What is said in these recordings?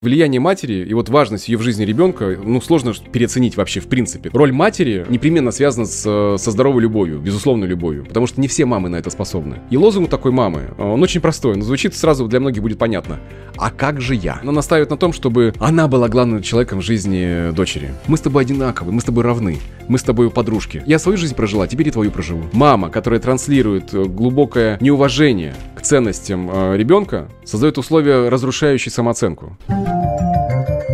Влияние матери и вот важность ее в жизни ребенка, ну, сложно переоценить вообще в принципе. Роль матери непременно связана с, со здоровой любовью, безусловной любовью, потому что не все мамы на это способны. И лозунг такой мамы, он очень простой, но звучит сразу для многих будет понятно. А как же я? Она настаивает на том, чтобы она была главным человеком в жизни э, дочери. Мы с тобой одинаковы, мы с тобой равны, мы с тобой подружки. Я свою жизнь прожила, теперь и твою проживу. Мама, которая транслирует э, глубокое неуважение к ценностям э, ребенка, создает условия, разрушающие самооценку. Música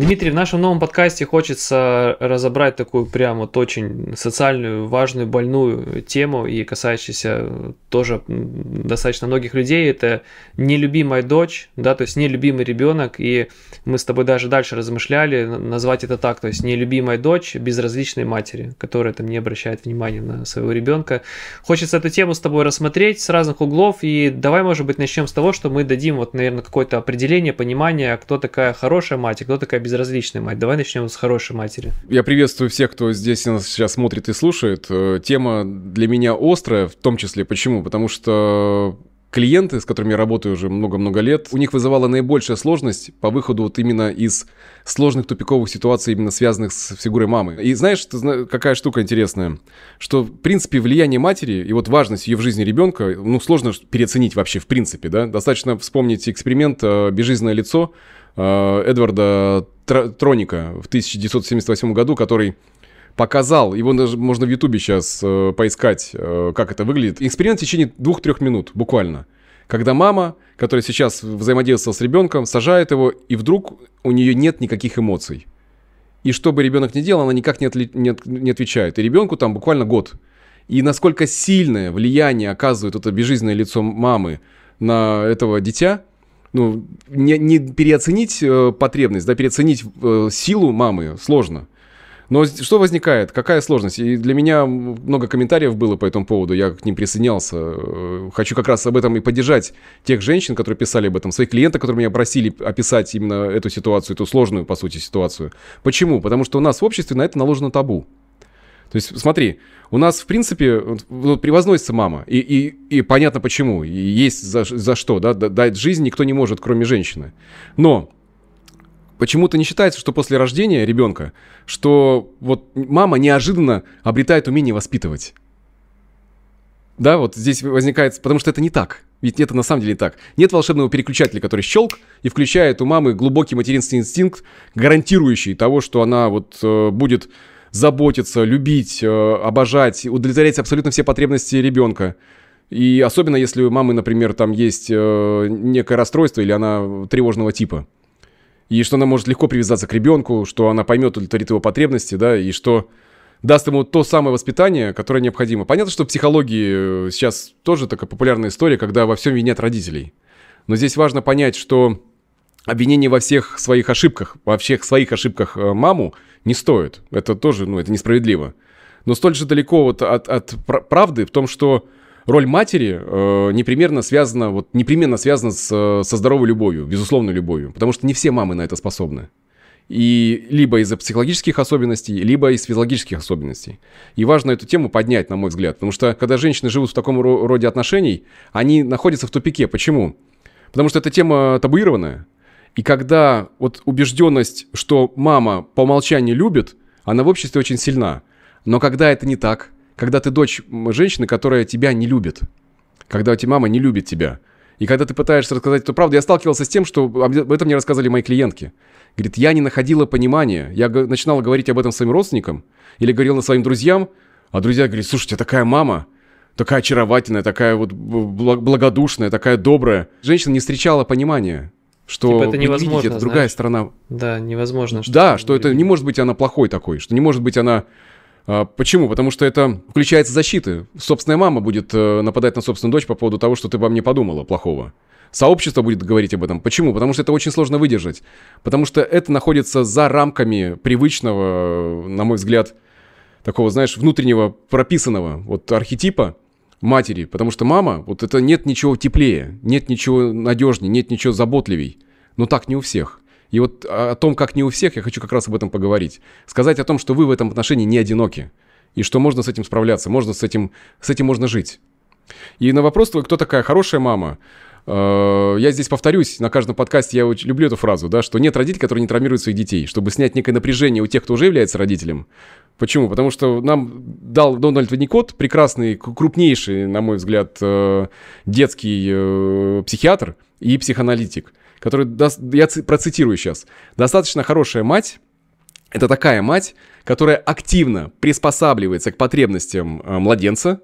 Дмитрий, в нашем новом подкасте хочется разобрать такую прям вот очень социальную, важную, больную тему и касающуюся тоже достаточно многих людей. Это нелюбимая дочь, да, то есть нелюбимый ребенок. И мы с тобой даже дальше размышляли, назвать это так, то есть нелюбимая дочь безразличной матери, которая там не обращает внимания на своего ребенка. Хочется эту тему с тобой рассмотреть с разных углов. И давай, может быть, начнем с того, что мы дадим вот, наверное, какое-то определение, понимание, кто такая хорошая мать, и а кто такая безразличная безразличная мать. Давай начнем с хорошей матери. Я приветствую всех, кто здесь нас сейчас смотрит и слушает. Э, тема для меня острая, в том числе почему? Потому что клиенты, с которыми я работаю уже много-много лет, у них вызывала наибольшая сложность по выходу вот именно из сложных тупиковых ситуаций, именно связанных с фигурой мамы. И знаешь, какая штука интересная? Что, в принципе, влияние матери и вот важность ее в жизни ребенка, ну, сложно переоценить вообще в принципе, да? Достаточно вспомнить эксперимент э, «Безжизненное лицо», Э, Эдварда Троника в 1978 году, который показал, его даже можно в Ютубе сейчас э, поискать, э, как это выглядит. Эксперимент в течение двух-трех минут, буквально. Когда мама, которая сейчас взаимодействовала с ребенком, сажает его, и вдруг у нее нет никаких эмоций. И что бы ребенок ни делал, она никак не, отли- не, от- не отвечает. И ребенку там буквально год. И насколько сильное влияние оказывает это безжизненное лицо мамы на этого дитя – ну, не, не переоценить э, потребность, да, переоценить э, силу мамы сложно. Но что возникает? Какая сложность? И для меня много комментариев было по этому поводу, я к ним присоединялся. Э, хочу как раз об этом и поддержать тех женщин, которые писали об этом, своих клиентов, которые меня просили описать именно эту ситуацию, эту сложную, по сути, ситуацию. Почему? Потому что у нас в обществе на это наложено табу. То есть, смотри, у нас, в принципе, превозносится мама. И, и, и понятно почему. И есть за, за что, да, дать жизнь никто не может, кроме женщины. Но почему-то не считается, что после рождения ребенка, что вот мама неожиданно обретает умение воспитывать. Да, вот здесь возникает, потому что это не так. Ведь это на самом деле не так. Нет волшебного переключателя, который щелк и включает у мамы глубокий материнский инстинкт, гарантирующий того, что она вот э, будет заботиться, любить, э, обожать, удовлетворять абсолютно все потребности ребенка. И особенно если у мамы, например, там есть э, некое расстройство или она тревожного типа. И что она может легко привязаться к ребенку, что она поймет, удовлетворит его потребности, да, и что даст ему то самое воспитание, которое необходимо. Понятно, что в психологии э, сейчас тоже такая популярная история, когда во всем винят родителей. Но здесь важно понять, что обвинение во всех своих ошибках, во всех своих ошибках э, маму не стоит. Это тоже, ну, это несправедливо. Но столь же далеко вот от, от правды в том, что роль матери э, непременно связана, вот непременно связана с, э, со здоровой любовью, безусловной любовью, потому что не все мамы на это способны. И либо из-за психологических особенностей, либо из физиологических особенностей. И важно эту тему поднять, на мой взгляд, потому что когда женщины живут в таком роде отношений, они находятся в тупике. Почему? Потому что эта тема табуированная. И когда вот убежденность, что мама по умолчанию любит, она в обществе очень сильна. Но когда это не так, когда ты дочь женщины, которая тебя не любит, когда у тебя мама не любит тебя, и когда ты пытаешься рассказать эту правду, я сталкивался с тем, что об этом мне рассказали мои клиентки. Говорит, я не находила понимания. Я начинала говорить об этом своим родственникам или говорил на своим друзьям, а друзья говорили, слушай, у такая мама, такая очаровательная, такая вот благодушная, такая добрая. Женщина не встречала понимания что типа это невозможно, видите, это знаешь? другая страна. Да, невозможно. Что да, что это не может быть она плохой такой, что не может быть она... А, почему? Потому что это включается защиты. Собственная мама будет э, нападать на собственную дочь по поводу того, что ты обо мне подумала плохого. Сообщество будет говорить об этом. Почему? Потому что это очень сложно выдержать. Потому что это находится за рамками привычного, на мой взгляд, такого, знаешь, внутреннего прописанного вот архетипа, матери, потому что мама, вот это нет ничего теплее, нет ничего надежнее, нет ничего заботливей. Но так не у всех. И вот о том, как не у всех, я хочу как раз об этом поговорить. Сказать о том, что вы в этом отношении не одиноки. И что можно с этим справляться, можно с этим, с этим можно жить. И на вопрос кто такая хорошая мама, э, я здесь повторюсь, на каждом подкасте я очень люблю эту фразу, да, что нет родителей, которые не травмируют своих детей. Чтобы снять некое напряжение у тех, кто уже является родителем, Почему? Потому что нам дал Дональд Винникот, прекрасный, крупнейший, на мой взгляд, э, детский э, психиатр и психоаналитик, который, я процитирую сейчас, достаточно хорошая мать, это такая мать, которая активно приспосабливается к потребностям э, младенца,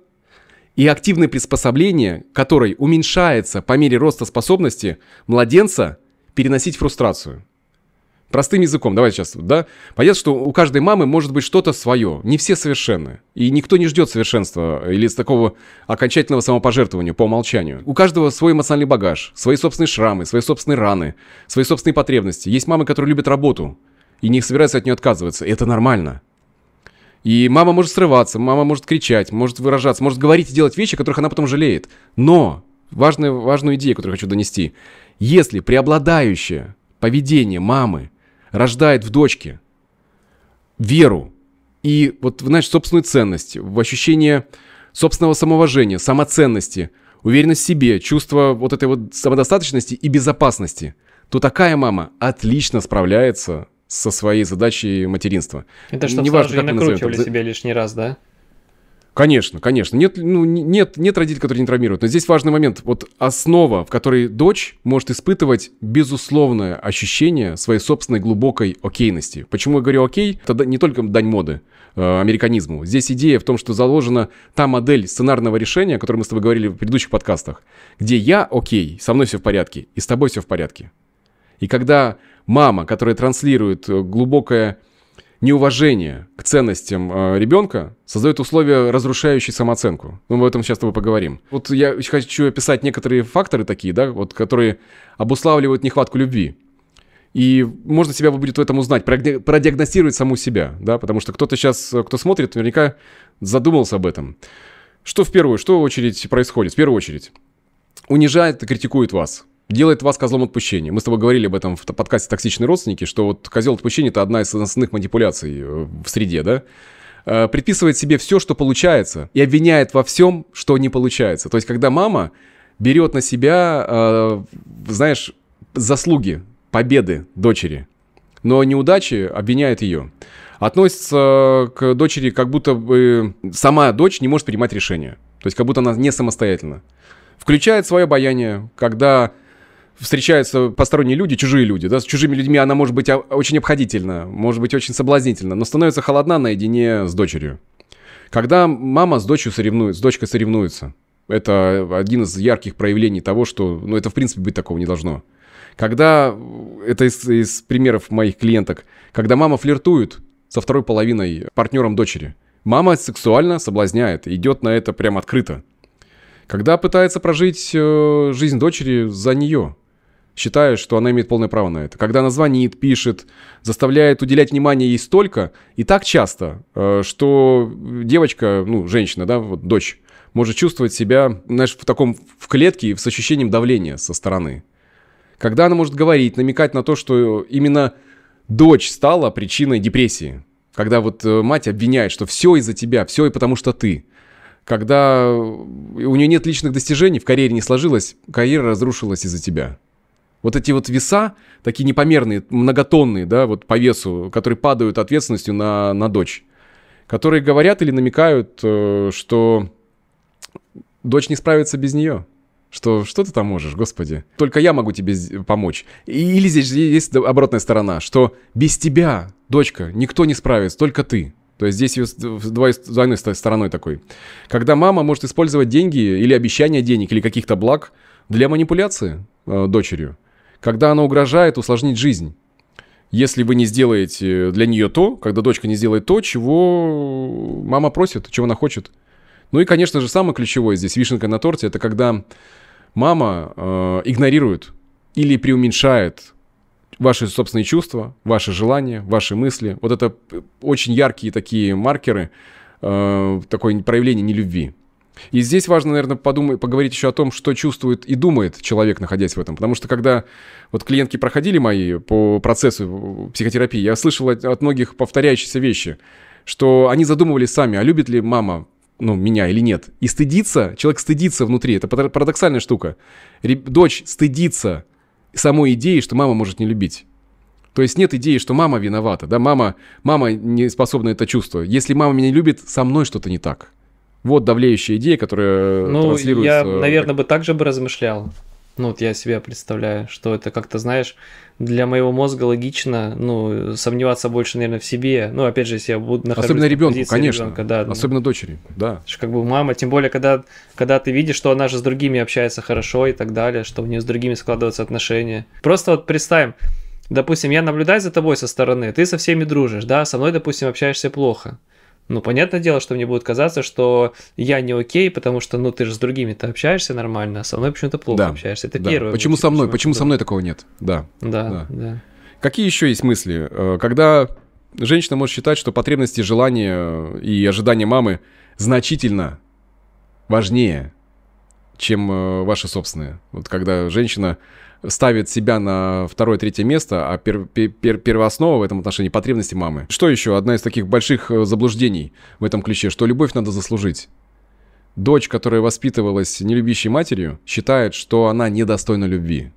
и активное приспособление, которое уменьшается по мере роста способности младенца переносить фрустрацию. Простым языком, давайте сейчас, да? Понятно, что у каждой мамы может быть что-то свое. Не все совершенны. И никто не ждет совершенства или с такого окончательного самопожертвования по умолчанию. У каждого свой эмоциональный багаж, свои собственные шрамы, свои собственные раны, свои собственные потребности. Есть мамы, которые любят работу и не собираются от нее отказываться. И это нормально. И мама может срываться, мама может кричать, может выражаться, может говорить и делать вещи, которых она потом жалеет. Но важную, важную идею, которую хочу донести. Если преобладающее поведение мамы – рождает в дочке веру и вот, значит, собственную ценность, в ощущение собственного самоважения самоценности, уверенность в себе, чувство вот этой вот самодостаточности и безопасности, то такая мама отлично справляется со своей задачей материнства. Это чтобы Неважно, сразу не накручивали назовем, себя лишний раз, да? Конечно, конечно. Нет, ну, нет, нет родителей, которые не травмируют. Но здесь важный момент. Вот основа, в которой дочь может испытывать безусловное ощущение своей собственной глубокой окейности. Почему я говорю окей? Это не только дань моды э, американизму. Здесь идея в том, что заложена та модель сценарного решения, о которой мы с тобой говорили в предыдущих подкастах, где я окей, со мной все в порядке, и с тобой все в порядке. И когда мама, которая транслирует э, глубокое неуважение к ценностям э, ребенка создает условия, разрушающие самооценку. Ну, об этом сейчас с тобой поговорим. Вот я хочу описать некоторые факторы такие, да, вот, которые обуславливают нехватку любви. И можно себя будет в этом узнать, продиагностировать саму себя, да, потому что кто-то сейчас, кто смотрит, наверняка задумался об этом. Что в первую, что в очередь происходит? В первую очередь, унижает и критикует вас делает вас козлом отпущения. Мы с тобой говорили об этом в подкасте «Токсичные родственники», что вот козел отпущения – это одна из основных манипуляций э, в среде, да? Э, предписывает себе все, что получается, и обвиняет во всем, что не получается. То есть, когда мама берет на себя, э, знаешь, заслуги, победы дочери, но неудачи обвиняет ее относится к дочери, как будто бы сама дочь не может принимать решения. То есть как будто она не самостоятельна. Включает свое обаяние, когда встречаются посторонние люди, чужие люди, да, с чужими людьми она может быть очень обходительна, может быть очень соблазнительна, но становится холодна наедине с дочерью. Когда мама с дочерью соревнует, с дочкой соревнуется, это один из ярких проявлений того, что, ну, это в принципе быть такого не должно. Когда, это из, из примеров моих клиенток, когда мама флиртует со второй половиной партнером дочери, мама сексуально соблазняет, идет на это прям открыто. Когда пытается прожить э, жизнь дочери за нее, считаю, что она имеет полное право на это. Когда она звонит, пишет, заставляет уделять внимание ей столько и так часто, э, что девочка, ну, женщина, да, вот дочь, может чувствовать себя, знаешь, в таком, в клетке и с ощущением давления со стороны. Когда она может говорить, намекать на то, что именно дочь стала причиной депрессии. Когда вот э, мать обвиняет, что все из-за тебя, все и потому что ты когда у нее нет личных достижений, в карьере не сложилось, карьера разрушилась из-за тебя. Вот эти вот веса, такие непомерные, многотонные, да, вот по весу, которые падают ответственностью на, на дочь, которые говорят или намекают, э, что дочь не справится без нее. Что, что ты там можешь, господи? Только я могу тебе помочь. Или здесь есть оборотная сторона, что без тебя, дочка, никто не справится, только ты. То есть здесь ее двойной стороной такой. Когда мама может использовать деньги или обещание денег, или каких-то благ для манипуляции э, дочерью когда она угрожает усложнить жизнь. Если вы не сделаете для нее то, когда дочка не сделает то, чего мама просит, чего она хочет. Ну и, конечно же, самое ключевое здесь, вишенка на торте, это когда мама э, игнорирует или преуменьшает ваши собственные чувства, ваши желания, ваши мысли. Вот это очень яркие такие маркеры, э, такое проявление нелюбви. И здесь важно, наверное, подумать, поговорить еще о том, что чувствует и думает человек, находясь в этом. Потому что когда вот клиентки проходили мои по процессу психотерапии, я слышал от, многих повторяющиеся вещи, что они задумывались сами, а любит ли мама ну, меня или нет. И стыдится, человек стыдится внутри, это парадоксальная штука. Дочь стыдится самой идеи, что мама может не любить. То есть нет идеи, что мама виновата, да, мама, мама не способна это чувствовать. Если мама меня не любит, со мной что-то не так. Вот давлеющая идея, которая э, ну, транслируется... Ну, я, э, наверное, бы также бы размышлял. Ну, вот я себе представляю, что это как-то, знаешь, для моего мозга логично, ну, сомневаться больше, наверное, в себе. Ну, опять же, если я буду находиться Особенно ребенку, конечно. Ребенка, да, ну. Особенно ну, дочери, да. Как бы мама, тем более, когда, когда ты видишь, что она же с другими общается хорошо и так далее, что у нее с другими складываются отношения. Просто вот представим, допустим, я наблюдаю за тобой со стороны, ты со всеми дружишь, да, со мной, допустим, общаешься плохо ну, понятное дело, что мне будет казаться, что я не окей, потому что, ну, ты же с другими-то общаешься нормально, а со мной почему-то плохо да, общаешься. Это да. первое. Почему мне, со мной? Почему со мной такого нет? Да. Да, да. да. Какие еще есть мысли? Э, когда женщина может считать, что потребности, желания э, и ожидания мамы значительно важнее, чем э, ваши собственные. Вот когда женщина ставит себя на второе-третье место, а пер, пер, первооснова в этом отношении потребности мамы. Что еще? Одна из таких больших э, заблуждений в этом ключе, что любовь надо заслужить. Дочь, которая воспитывалась нелюбящей матерью, считает, что она недостойна любви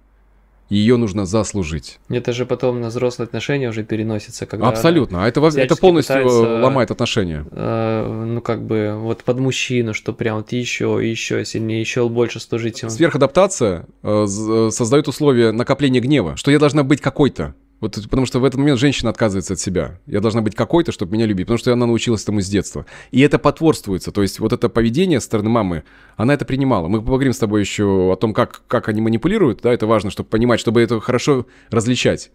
ее нужно заслужить. Это же потом на взрослые отношения уже переносится. Когда Абсолютно, а это, это полностью э, э, ломает отношения. Э, ну, как бы, вот под мужчину, что прям вот еще, еще сильнее, еще больше служить ему. Сверхадаптация э, э, создает условия накопления гнева, что я должна быть какой-то. Вот, потому что в этот момент женщина отказывается от себя. Я должна быть какой-то, чтобы меня любить, потому что она научилась этому с детства. И это потворствуется. То есть вот это поведение со стороны мамы, она это принимала. Мы поговорим с тобой еще о том, как, как они манипулируют. Да, это важно, чтобы понимать, чтобы это хорошо различать.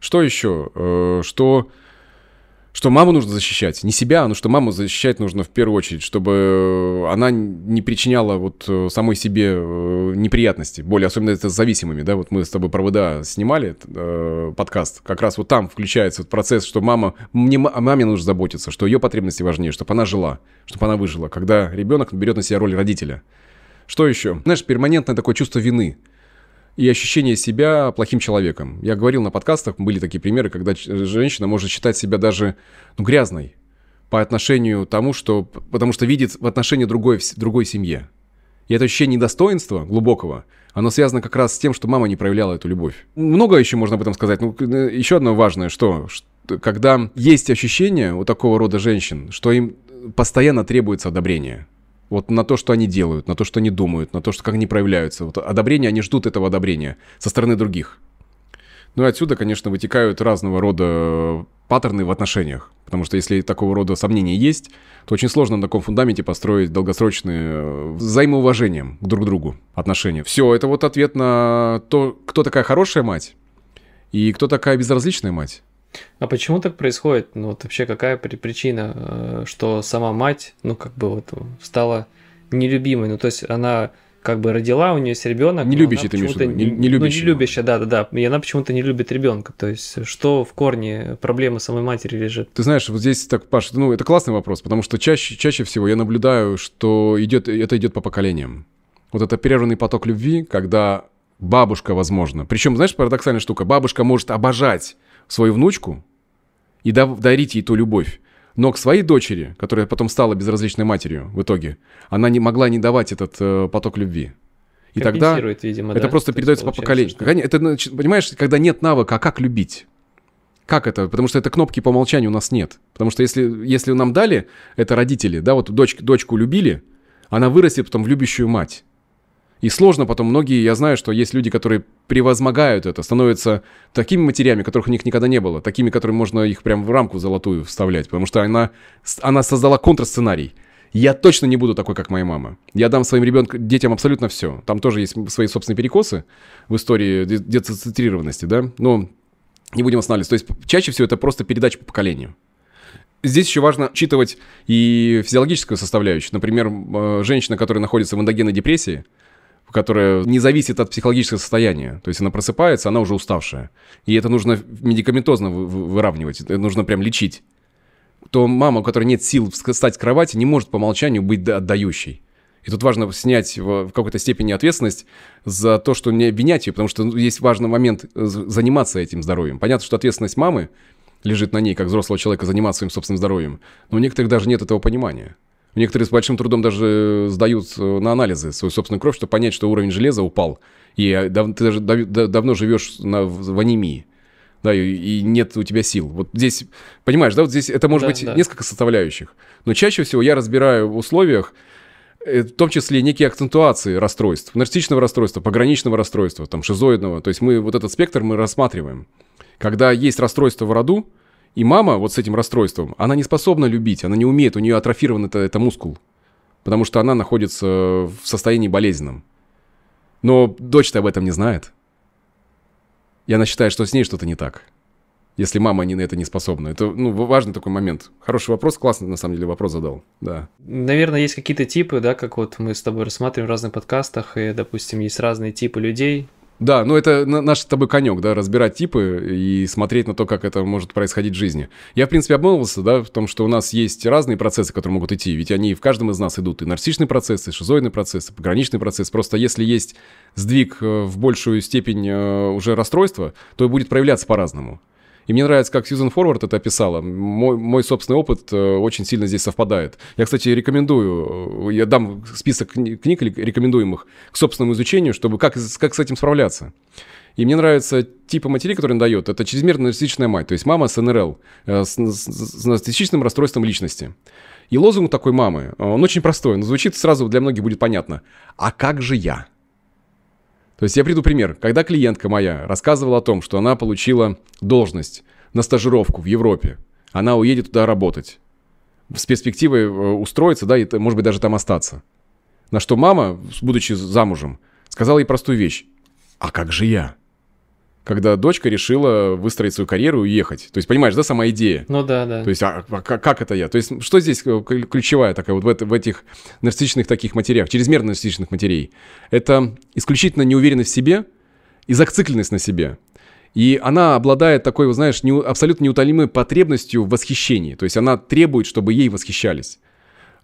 Что еще? Э, что что маму нужно защищать, не себя, но что маму защищать нужно в первую очередь, чтобы э, она не причиняла вот э, самой себе э, неприятности, более особенно это с зависимыми, да, вот мы с тобой провода снимали э, подкаст, как раз вот там включается этот процесс, что мама, мне, о маме нужно заботиться, что ее потребности важнее, чтобы она жила, чтобы она выжила, когда ребенок берет на себя роль родителя. Что еще? Знаешь, перманентное такое чувство вины – и ощущение себя плохим человеком. Я говорил на подкастах, были такие примеры, когда женщина может считать себя даже ну, грязной по отношению тому, что... Потому что видит в отношении другой, другой семье. И это ощущение недостоинства глубокого, оно связано как раз с тем, что мама не проявляла эту любовь. Много еще можно об этом сказать. Ну, э, еще одно важное, что, что когда есть ощущение у такого рода женщин, что им постоянно требуется одобрение. Вот на то, что они делают, на то, что они думают, на то, что как они проявляются. Вот одобрение, они ждут этого одобрения со стороны других. Ну и отсюда, конечно, вытекают разного рода э, паттерны в отношениях. Потому что если такого рода сомнения есть, то очень сложно на таком фундаменте построить долгосрочные э, взаимоуважением друг к другу отношения. Все, это вот ответ на то, кто такая хорошая мать и кто такая безразличная мать. А почему так происходит? Ну вот вообще какая причина, э, что сама мать, ну как бы вот стала нелюбимой? Ну то есть она как бы родила, у нее есть ребенок. Не любящий ты имеешь Не, ну, не любящий. Ну, не любящая, да, да, да. И она почему-то не любит ребенка. То есть, что в корне проблемы самой матери лежит? Ты знаешь, вот здесь так, Паш, ну, это классный вопрос, потому что чаще, чаще всего я наблюдаю, что идет, это идет по поколениям. Вот это перерванный поток любви, когда бабушка, возможно. Причем, знаешь, парадоксальная штука. Бабушка может обожать свою внучку и дарить ей ту любовь. Но к своей дочери, которая потом стала безразличной матерью в итоге, она не могла не давать этот э, поток любви. И тогда видимо, это да? просто То передается по поколению. Что... Это, понимаешь, когда нет навыка, а как любить? Как это? Потому что это кнопки по умолчанию у нас нет. Потому что если, если нам дали, это родители, да, вот дочь, дочку любили, она вырастет потом в любящую мать. И сложно потом многие, я знаю, что есть люди, которые превозмогают это, становятся такими матерями, которых у них никогда не было, такими, которые можно их прям в рамку золотую вставлять, потому что она, она создала контрсценарий. Я точно не буду такой, как моя мама. Я дам своим ребенку, детям абсолютно все. Там тоже есть свои собственные перекосы в истории децентрированности, да? Но не будем останавливаться. То есть чаще всего это просто передача по поколению. Здесь еще важно учитывать и физиологическую составляющую. Например, э, женщина, которая находится в эндогенной депрессии, которая не зависит от психологического состояния. То есть она просыпается, она уже уставшая. И это нужно медикаментозно выравнивать, это нужно прям лечить. То мама, у которой нет сил встать с кровати, не может по умолчанию быть отдающей. И тут важно снять в какой-то степени ответственность за то, что не обвинять ее, потому что ну, есть важный момент э, заниматься этим здоровьем. Понятно, что ответственность мамы лежит на ней, как взрослого человека, заниматься своим собственным здоровьем. Но у некоторых даже нет этого понимания. Некоторые с большим трудом даже э, сдают э, на анализы свою собственную кровь, чтобы понять, что уровень железа упал. И э, ты даже давно живешь на, в, анемии. Да, и, и нет у тебя сил. Вот здесь, понимаешь, да, вот здесь это может да, быть да. несколько составляющих. Но чаще всего я разбираю в условиях, в том числе некие акцентуации расстройств, нарциссичного расстройства, пограничного расстройства, там, шизоидного. То есть мы вот этот спектр мы рассматриваем. Когда есть расстройство в роду, и мама вот с этим расстройством, она не способна любить, она не умеет, у нее атрофирован это, это мускул. Потому что она находится в состоянии болезненном. Но дочь-то об этом не знает. И она считает, что с ней что-то не так. Если мама не на это не способна. Это ну, важный такой момент. Хороший вопрос, классный на самом деле вопрос задал. Да. Наверное, есть какие-то типы, да, как вот мы с тобой рассматриваем в разных подкастах, и, допустим, есть разные типы людей, да, ну это наш с тобой конек, да, разбирать типы и смотреть на то, как это может происходить в жизни. Я, в принципе, обмолвился, да, в том, что у нас есть разные процессы, которые могут идти, ведь они в каждом из нас идут. И нарциссичные процессы, и шизоидные процессы, пограничный процесс. Просто если есть сдвиг э, в большую степень э, уже расстройства, то и будет проявляться по-разному. И мне нравится, как Сьюзен Форвард это описала. Мой, мой собственный опыт э, очень сильно здесь совпадает. Я, кстати, рекомендую, э, я дам список книг рекомендуемых к собственному изучению, чтобы как, как с этим справляться. И мне нравится типа матери, который он дает. Это чрезмерно нарциссичная мать, то есть мама с НРЛ, э, с, с, с нарциссичным расстройством личности. И лозунг такой мамы, он очень простой, но звучит сразу для многих будет понятно. «А как же я?» То есть я приду пример. Когда клиентка моя рассказывала о том, что она получила должность на стажировку в Европе, она уедет туда работать. С перспективой э, устроиться, да, и, может быть, даже там остаться. На что мама, будучи замужем, сказала ей простую вещь. «А как же я?» когда дочка решила выстроить свою карьеру и уехать. То есть, понимаешь, да, сама идея? Ну да, да. То есть, а, а как это я? То есть, что здесь э, ключевая такая вот в, это, в этих нарциссичных таких матерях, чрезмерно нарциссичных матерей? Это исключительно неуверенность в себе и зацикленность на себе. И она обладает такой, знаешь, не, абсолютно неутолимой потребностью в восхищении. То есть она требует, чтобы ей восхищались.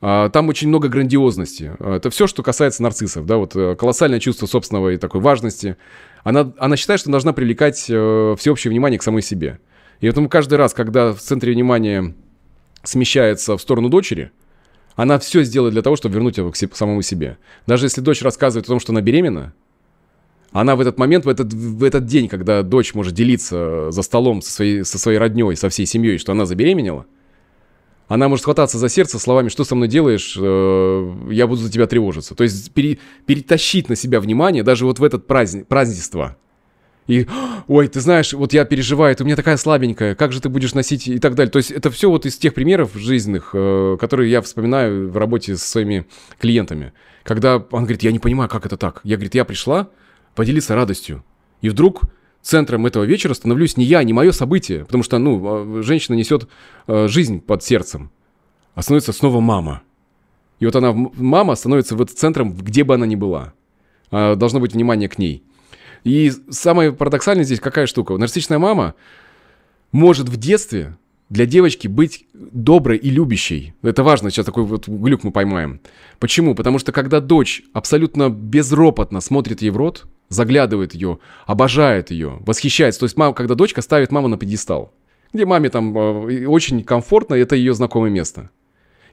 А, там очень много грандиозности. А, это все, что касается нарциссов, да, вот э, колоссальное чувство собственного и такой важности. Она, она считает, что должна привлекать э, всеобщее внимание к самой себе. И поэтому каждый раз, когда в центре внимания смещается в сторону дочери, она все сделает для того, чтобы вернуть его к самому себе. Даже если дочь рассказывает о том, что она беременна, она в этот момент, в этот, в этот день, когда дочь может делиться э, за столом со своей, со своей родней, со всей семьей, что она забеременела – она может схвататься за сердце словами, что со мной делаешь, э, я буду за тебя тревожиться. То есть пере, перетащить на себя внимание даже вот в этот праздник, празднество. И, ой, ты знаешь, вот я переживаю, ты у меня такая слабенькая, как же ты будешь носить и так далее. То есть это все вот из тех примеров жизненных, э, которые я вспоминаю в работе со своими клиентами. Когда он говорит, я не понимаю, как это так. Я, говорит, я пришла поделиться радостью. И вдруг центром этого вечера становлюсь не я, не мое событие, потому что, ну, а, женщина несет э, жизнь под сердцем, а становится снова мама. И вот она, мама, становится вот центром, где бы она ни была. А, должно быть внимание к ней. И самое парадоксальное здесь какая штука? Нарциссичная мама может в детстве для девочки быть доброй и любящей. Это важно, сейчас такой вот глюк мы поймаем. Почему? Потому что когда дочь абсолютно безропотно смотрит ей в рот, заглядывает ее, обожает ее, восхищается. То есть мама, когда дочка ставит маму на пьедестал, где маме там э, очень комфортно, это ее знакомое место.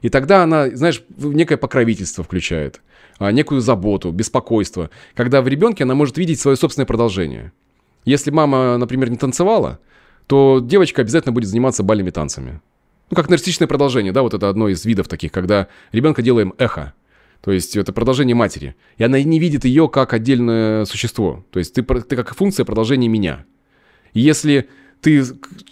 И тогда она, знаешь, некое покровительство включает, а, некую заботу, беспокойство, когда в ребенке она может видеть свое собственное продолжение. Если мама, например, не танцевала, то девочка обязательно будет заниматься бальными танцами. Ну, как нарциссичное продолжение, да, вот это одно из видов таких, когда ребенка делаем эхо. То есть это продолжение матери. И она не видит ее как отдельное существо. То есть ты, ты как функция продолжения меня. И если ты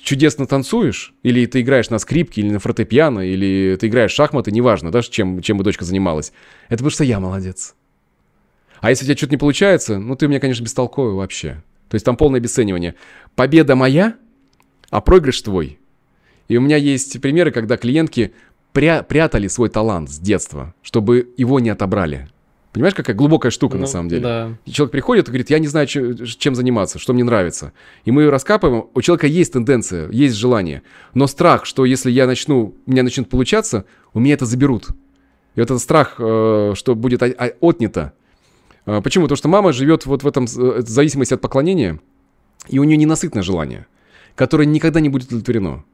чудесно танцуешь, или ты играешь на скрипке, или на фортепиано, или ты играешь в шахматы, неважно, да, чем, чем бы дочка занималась, это потому что я молодец. А если у тебя что-то не получается, ну ты у меня, конечно, бестолковый вообще. То есть там полное обесценивание. Победа моя, а проигрыш твой. И у меня есть примеры, когда клиентки пря прятали свой талант с детства, чтобы его не отобрали. Понимаешь, какая глубокая штука ну, на самом деле. Да. Человек приходит и говорит, я не знаю, чем заниматься, что мне нравится. И мы ее раскапываем. У человека есть тенденция, есть желание. Но страх, что если я начну, у меня начнет получаться, у меня это заберут. И вот этот страх, э, что будет отнято. А почему? Потому что мама живет вот в этом э, зависимости от поклонения, и у нее ненасытное желание, которое никогда не будет удовлетворено.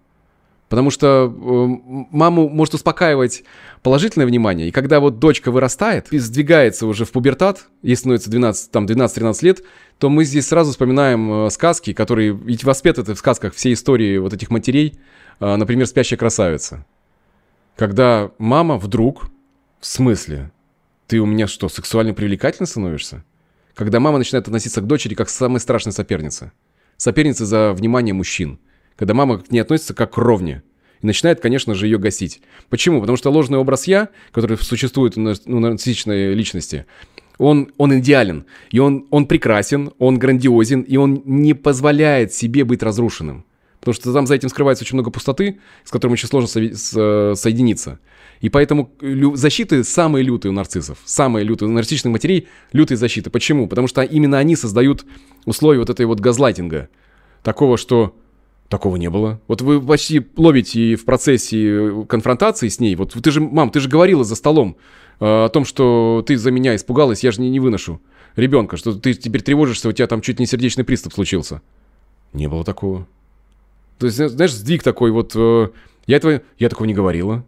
Потому что э, маму может успокаивать положительное внимание. И когда вот дочка вырастает и сдвигается уже в пубертат, ей становится 12, там, 12-13 лет, то мы здесь сразу вспоминаем э, сказки, которые ведь воспеты в сказках все истории вот этих матерей. Э, например, «Спящая красавица». Когда мама вдруг... В смысле? Ты у меня что, сексуально привлекательно становишься? Когда мама начинает относиться к дочери как к самой страшной сопернице. Сопернице за внимание мужчин – когда мама к ней относится как к ровне. И начинает, конечно же, ее гасить. Почему? Потому что ложный образ «я», который существует у нарциссичной ну, личности, он, он идеален, и он, он прекрасен, он грандиозен, и он не позволяет себе быть разрушенным. Потому что там за этим скрывается очень много пустоты, с которым очень сложно со- со- э, соединиться. И поэтому лю- защиты самые лютые у нарциссов, самые лютые у нарциссичных матерей, лютые защиты. Почему? Потому что именно они создают условия вот этой вот газлайтинга. Такого, что Такого не было. Вот вы почти ловите в процессе конфронтации с ней. Вот ты же, мам, ты же говорила за столом э, о том, что ты за меня испугалась, я же не, не выношу ребенка, что ты теперь тревожишься, у тебя там чуть не сердечный приступ случился. Не было такого. То есть, знаешь, сдвиг такой вот, э, я, этого, я такого не говорила.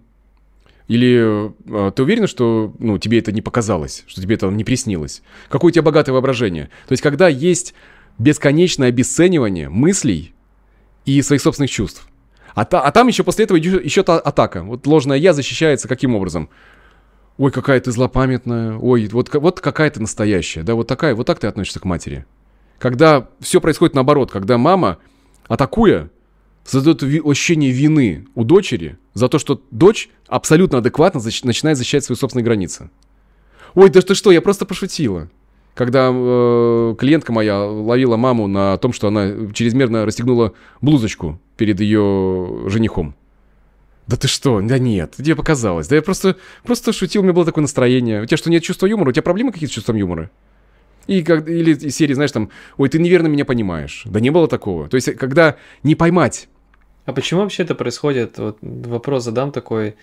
Или э, ты уверена, что ну, тебе это не показалось, что тебе это не приснилось? Какое у тебя богатое воображение? То есть, когда есть бесконечное обесценивание мыслей, и своих собственных чувств. А, та, а там еще после этого идет еще та атака. Вот ложное я защищается каким образом? Ой, какая ты злопамятная. Ой, вот, вот какая ты настоящая. Да, вот такая, вот так ты относишься к матери. Когда все происходит наоборот, когда мама, атакуя, создает ощущение вины у дочери за то, что дочь абсолютно адекватно зач- начинает защищать свои собственные границы. Ой, да ты что, я просто пошутила когда э, клиентка моя ловила маму на том, что она чрезмерно расстегнула блузочку перед ее женихом. Да ты что? Да нет, тебе показалось. Да я просто, просто шутил, у меня было такое настроение. У тебя что, нет чувства юмора? У тебя проблемы какие-то с чувством юмора? И как, или из серии, знаешь, там, ой, ты неверно меня понимаешь. Да не было такого. То есть, когда не поймать. А почему вообще это происходит? Вот вопрос задам такой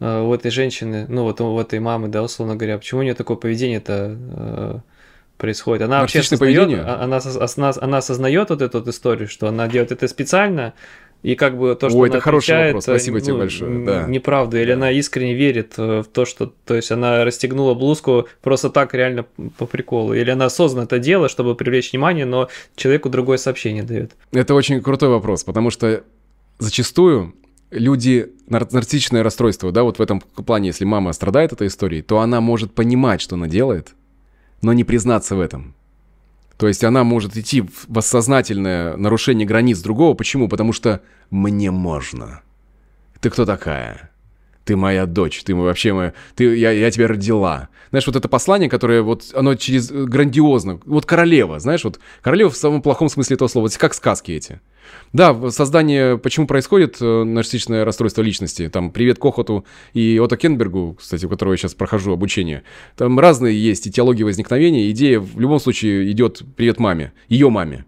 э, у этой женщины, ну вот у этой мамы, да, условно говоря, почему у нее такое поведение-то э, происходит. Она вообще осознает, а, она, она, она осознает вот эту вот историю, что она делает это специально, и как бы то, что О, она это хороший вопрос. Спасибо э, ну, тебе большое. Да. Неправда. Или да. она искренне верит э, в то, что... То есть она расстегнула блузку просто так реально по приколу. Или она осознанно это делала, чтобы привлечь внимание, но человеку другое сообщение дает. Это очень крутой вопрос, потому что зачастую люди нар- нарциссичное расстройство, да, вот в этом плане, если мама страдает этой историей, то она может понимать, что она делает, но не признаться в этом. То есть она может идти в воссознательное нарушение границ другого. Почему? Потому что мне можно. Ты кто такая? Ты моя дочь, ты вообще моя... Ты, я, я тебя родила знаешь, вот это послание, которое вот, оно через э, грандиозно, вот королева, знаешь, вот королева в самом плохом смысле этого слова, это как сказки эти. Да, создание, почему происходит э, нарциссичное расстройство личности, там, привет Кохоту и Ото Кенбергу, кстати, у которого я сейчас прохожу обучение, там разные есть этиологии возникновения, идея в любом случае идет привет маме, ее маме,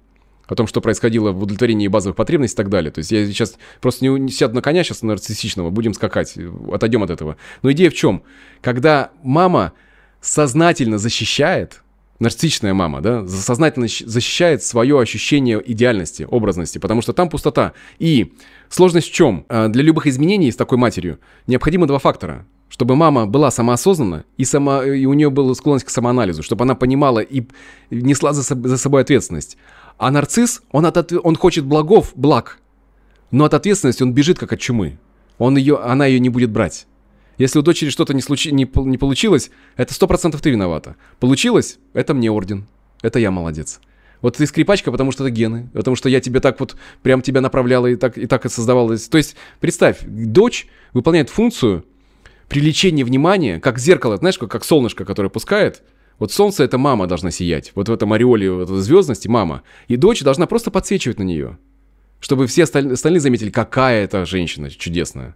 о том, что происходило в удовлетворении базовых потребностей и так далее. То есть я сейчас просто не, не сяду на коня сейчас нарциссичного, будем скакать, отойдем от этого. Но идея в чем? Когда мама сознательно защищает, нарциссичная мама, да, сознательно защищает свое ощущение идеальности, образности, потому что там пустота. И сложность в чем? А, для любых изменений с такой матерью необходимо два фактора. Чтобы мама была самоосознанна, и, сама, и у нее была склонность к самоанализу, чтобы она понимала и несла за, за собой ответственность. А нарцисс, он, от, он хочет благов, благ, но от ответственности он бежит как от чумы. Он ее, она ее не будет брать. Если у дочери что-то не, случи... не, не получилось, это 100% ты виновата. Получилось? Это мне орден. Это я молодец. Вот ты скрипачка, потому что это гены. Потому что я тебе так вот, прям тебя направляла и так, и так и создавалась. То есть, представь, дочь выполняет функцию привлечения внимания, как зеркало, знаешь, как, как солнышко, которое пускает. Вот солнце — это мама должна сиять. Вот в этом ореоле вот в звездности мама. И дочь должна просто подсвечивать на нее. Чтобы все остальные, остальные заметили, какая это женщина чудесная.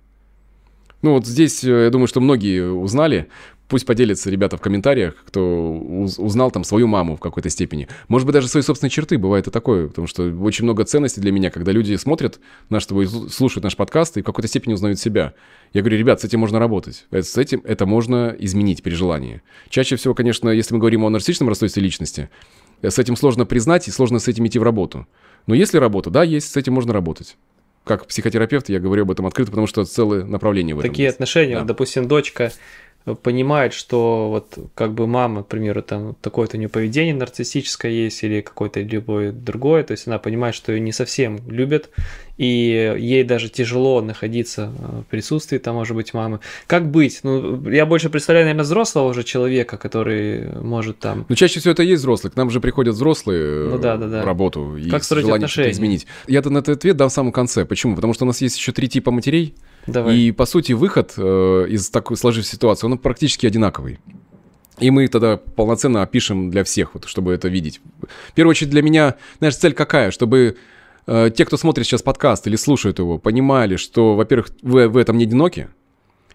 Ну вот здесь, э, я думаю, что многие узнали, Пусть поделятся ребята в комментариях, кто узнал там свою маму в какой-то степени. Может быть, даже свои собственные черты, бывает и такое. Потому что очень много ценностей для меня, когда люди смотрят наш твой, слушают наш подкаст и в какой-то степени узнают себя. Я говорю, ребят, с этим можно работать. Э, с этим это можно изменить при желании. Чаще всего, конечно, если мы говорим о нарциссичном расстройстве личности, э, с этим сложно признать и сложно с этим идти в работу. Но если работа, да, есть, с этим можно работать как психотерапевт я говорю об этом открыто, потому что целое направление в этом. Такие есть. отношения, да. допустим, дочка понимает, что вот как бы мама, к примеру, там такое-то у нее поведение нарциссическое есть или какое-то любое другое, то есть она понимает, что ее не совсем любят, и ей даже тяжело находиться э, в присутствии, там, может быть, мамы. Как быть? Ну, я больше представляю, наверное, взрослого уже человека, который может там... Ну, чаще всего это и есть взрослый, к нам же приходят взрослые э, ну, да, да, да. в работу как желание что-то изменить. Я-то на этот ответ дам в самом конце. Почему? Потому что у нас есть еще три типа матерей, Давай. И, по сути, выход э, из такой сложившейся ситуации, он практически одинаковый. И мы тогда полноценно опишем для всех, вот, чтобы это видеть. В первую очередь для меня, знаешь, цель какая? Чтобы э, те, кто смотрит сейчас подкаст или слушает его, понимали, что, во-первых, вы в этом не одиноки,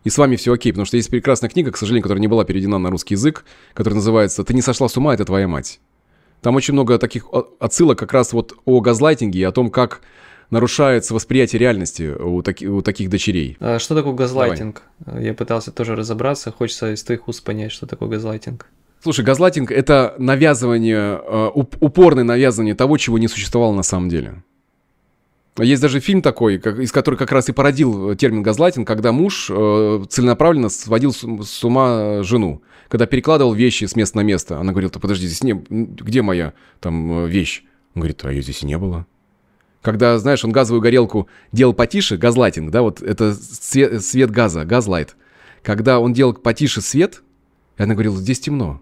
и с вами все окей, потому что есть прекрасная книга, к сожалению, которая не была переведена на русский язык, которая называется «Ты не сошла с ума, это твоя мать». Там очень много таких отсылок как раз вот о газлайтинге и о том, как нарушается восприятие реальности у, таки, у таких дочерей. А что такое газлайтинг? Давай. Я пытался тоже разобраться, хочется из твоих уст понять, что такое газлайтинг. Слушай, газлайтинг — это навязывание, э, упорное навязывание того, чего не существовало на самом деле. Есть даже фильм такой, как, из которого как раз и породил термин газлайтинг, когда муж э, целенаправленно сводил с, с ума жену, когда перекладывал вещи с места на место. Она говорила, подожди, здесь не... где моя там э, вещь? Он говорит, а ее здесь и не было. Когда, знаешь, он газовую горелку делал потише, газлайтинг, да, вот это свет, свет газа, газлайт. Когда он делал потише свет, и она говорила, здесь темно.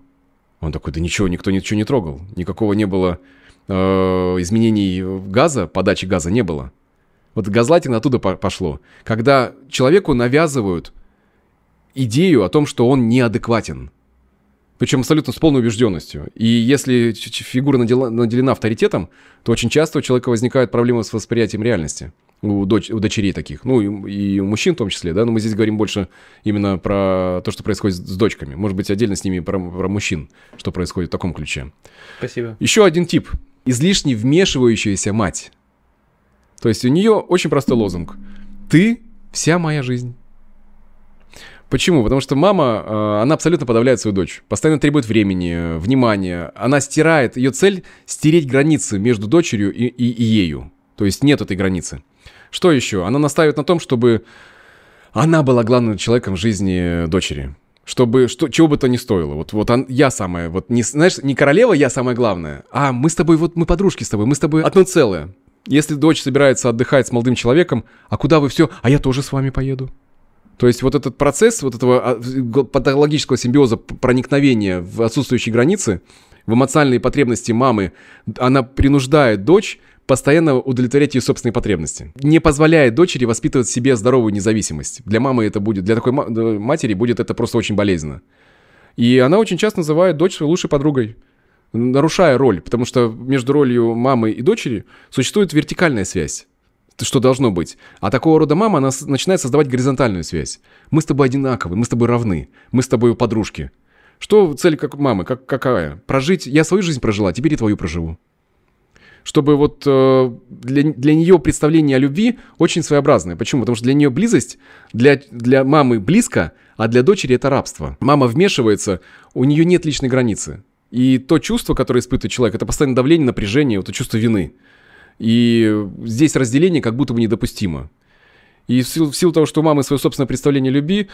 Он такой, да ничего, никто ничего не трогал. Никакого не было э, изменений газа, подачи газа не было. Вот газлайтинг оттуда пошло. Когда человеку навязывают идею о том, что он неадекватен – причем абсолютно с полной убежденностью. И если фигура наделена авторитетом, то очень часто у человека возникают проблемы с восприятием реальности. У, доч- у дочерей таких. Ну, и, и у мужчин в том числе, да. Но мы здесь говорим больше именно про то, что происходит с дочками. Может быть, отдельно с ними про, про мужчин, что происходит в таком ключе. Спасибо. Еще один тип. Излишне вмешивающаяся мать. То есть у нее очень простой лозунг. Ты вся моя жизнь. Почему? Потому что мама, э, она абсолютно подавляет свою дочь. Постоянно требует времени, э, внимания. Она стирает, ее цель — стереть границы между дочерью и, и, и ею. То есть нет этой границы. Что еще? Она настаивает на том, чтобы она была главным человеком в жизни дочери. Чтобы что, чего бы то ни стоило. Вот, вот он, я самая, вот не, знаешь, не королева я самая главная, а мы с тобой, вот мы подружки с тобой, мы с тобой одно целое. Если дочь собирается отдыхать с молодым человеком, а куда вы все, а я тоже с вами поеду. То есть вот этот процесс вот этого а, патологического симбиоза проникновения в отсутствующие границы, в эмоциональные потребности мамы, она принуждает дочь постоянно удовлетворять ее собственные потребности. Не позволяет дочери воспитывать в себе здоровую независимость. Для мамы это будет, для такой матери будет это просто очень болезненно. И она очень часто называет дочь своей лучшей подругой, нарушая роль, потому что между ролью мамы и дочери существует вертикальная связь что должно быть. А такого рода мама, она начинает создавать горизонтальную связь. Мы с тобой одинаковы, мы с тобой равны, мы с тобой подружки. Что цель как мамы, как, какая? Прожить, я свою жизнь прожила, а теперь и твою проживу. Чтобы вот э, для, для нее представление о любви очень своеобразное. Почему? Потому что для нее близость, для, для мамы близко, а для дочери это рабство. Мама вмешивается, у нее нет личной границы. И то чувство, которое испытывает человек, это постоянное давление, напряжение, вот это чувство вины. И здесь разделение как будто бы недопустимо. И в силу, в силу того, что у мамы свое собственное представление любви,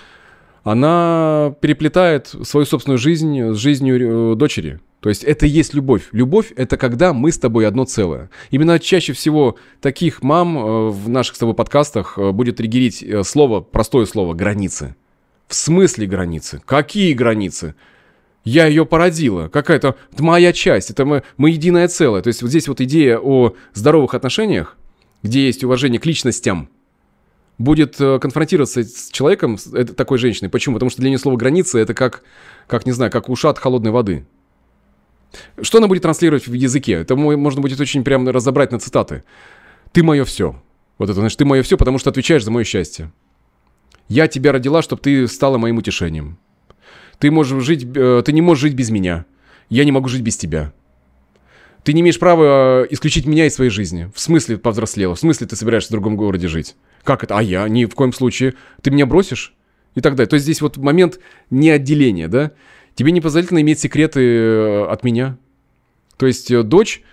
она переплетает свою собственную жизнь с жизнью э, дочери. То есть это и есть любовь. Любовь – это когда мы с тобой одно целое. Именно чаще всего таких мам э, в наших с тобой подкастах э, будет триггерить слово, простое слово – границы. В смысле границы? Какие границы? Я ее породила. Какая-то моя часть, это мы, мы единое целое. То есть вот здесь вот идея о здоровых отношениях, где есть уважение к личностям, будет э, конфронтироваться с человеком, с э, такой женщиной. Почему? Потому что для нее слово «граница» — это как, как, не знаю, как ушат холодной воды. Что она будет транслировать в языке? Это можно будет очень прямо разобрать на цитаты. «Ты мое все». Вот это, значит, «ты мое все», потому что отвечаешь за мое счастье. «Я тебя родила, чтобы ты стала моим утешением». Ты можешь жить, э, ты не можешь жить без меня. Я не могу жить без тебя. Ты не имеешь права э, исключить меня из своей жизни. В смысле повзрослела? В смысле ты собираешься в другом городе жить? Как это? А я? Ни в коем случае. Ты меня бросишь? И так далее. То есть здесь вот момент не отделения, да? Тебе не позволительно иметь секреты э, от меня. То есть дочь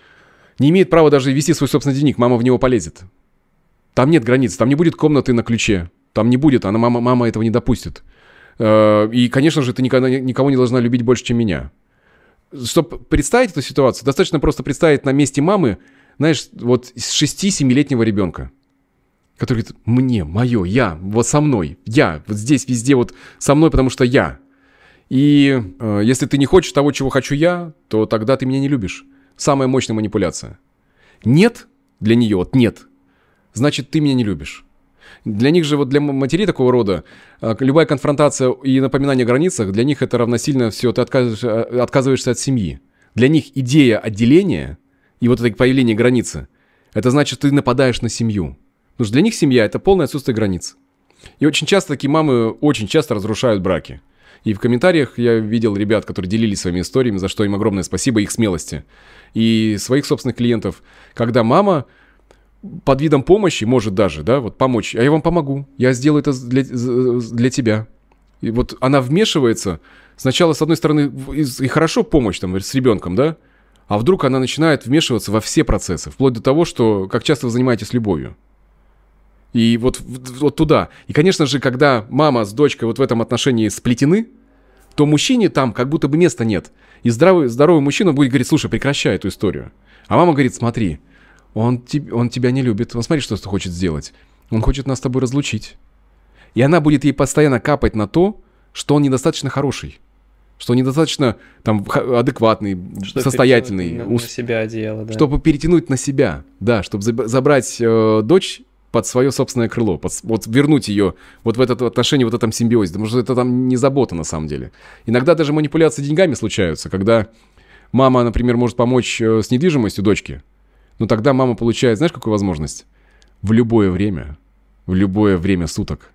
не имеет права даже вести свой собственный дневник. Мама в него полезет. Там нет границ. Там не будет комнаты на ключе. Там не будет. Она, мама, мама этого не допустит. Э, и, конечно же, ты никогда, никого не должна любить больше, чем меня. Чтобы представить эту ситуацию, достаточно просто представить на месте мамы, знаешь, вот 6-7-летнего ребенка, который говорит, мне, мое, я, вот со мной, я, вот здесь, везде, вот со мной, потому что я. И э, если ты не хочешь того, чего хочу я, то тогда ты меня не любишь. Самая мощная манипуляция. Нет для нее, вот нет, значит, ты меня не любишь. Для них же, вот для матерей такого рода, э, любая конфронтация и напоминание о границах, для них это равносильно все, ты отказываешься, э, отказываешься от семьи. Для них идея отделения и вот это появление границы, это значит, ты нападаешь на семью. Потому что для них семья – это полное отсутствие границ. И очень часто такие мамы очень часто разрушают браки. И в комментариях я видел ребят, которые делились своими историями, за что им огромное спасибо их смелости. И своих собственных клиентов, когда мама под видом помощи может даже, да, вот помочь, а я вам помогу, я сделаю это для, для тебя. И вот она вмешивается, сначала, с одной стороны, и хорошо помощь там с ребенком, да, а вдруг она начинает вмешиваться во все процессы, вплоть до того, что как часто вы занимаетесь любовью. И вот, вот туда. И, конечно же, когда мама с дочкой вот в этом отношении сплетены, то мужчине там как будто бы места нет. И здравый, здоровый мужчина будет говорить, слушай, прекращай эту историю. А мама говорит, смотри, он, он тебя не любит. Он смотри, что он хочет сделать. Он хочет нас с тобой разлучить. И она будет ей постоянно капать на то, что он недостаточно хороший. Что он недостаточно там, адекватный, чтобы состоятельный. На, на себя одеяло, да. Чтобы перетянуть на себя, да, чтобы забрать э, дочь под свое собственное крыло, под, вот вернуть ее вот в это отношение, вот в этом симбиозе, потому что это там не забота на самом деле. Иногда даже манипуляции деньгами случаются, когда мама, например, может помочь э, с недвижимостью дочки. Но ну, тогда мама получает, знаешь, какую возможность? В любое время, в любое время суток,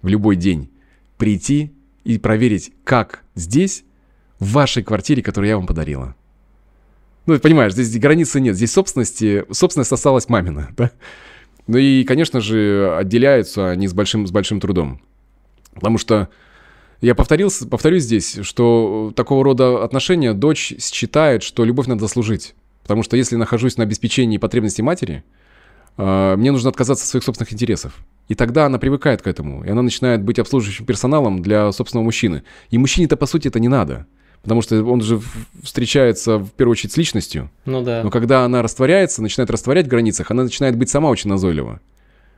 в любой день прийти и проверить, как здесь, в вашей квартире, которую я вам подарила. Ну, ты понимаешь, здесь границы нет, здесь собственности, собственность осталась мамина, да? Ну и, конечно же, отделяются они с большим, с большим трудом. Потому что я повторился, повторюсь здесь, что такого рода отношения дочь считает, что любовь надо заслужить. Потому что если нахожусь на обеспечении потребностей матери, э, мне нужно отказаться от своих собственных интересов. И тогда она привыкает к этому, и она начинает быть обслуживающим персоналом для собственного мужчины. И мужчине-то, по сути, это не надо. Потому что он же встречается в первую очередь с личностью. Ну да. Но когда она растворяется, начинает растворять в границах, она начинает быть сама очень назойлива.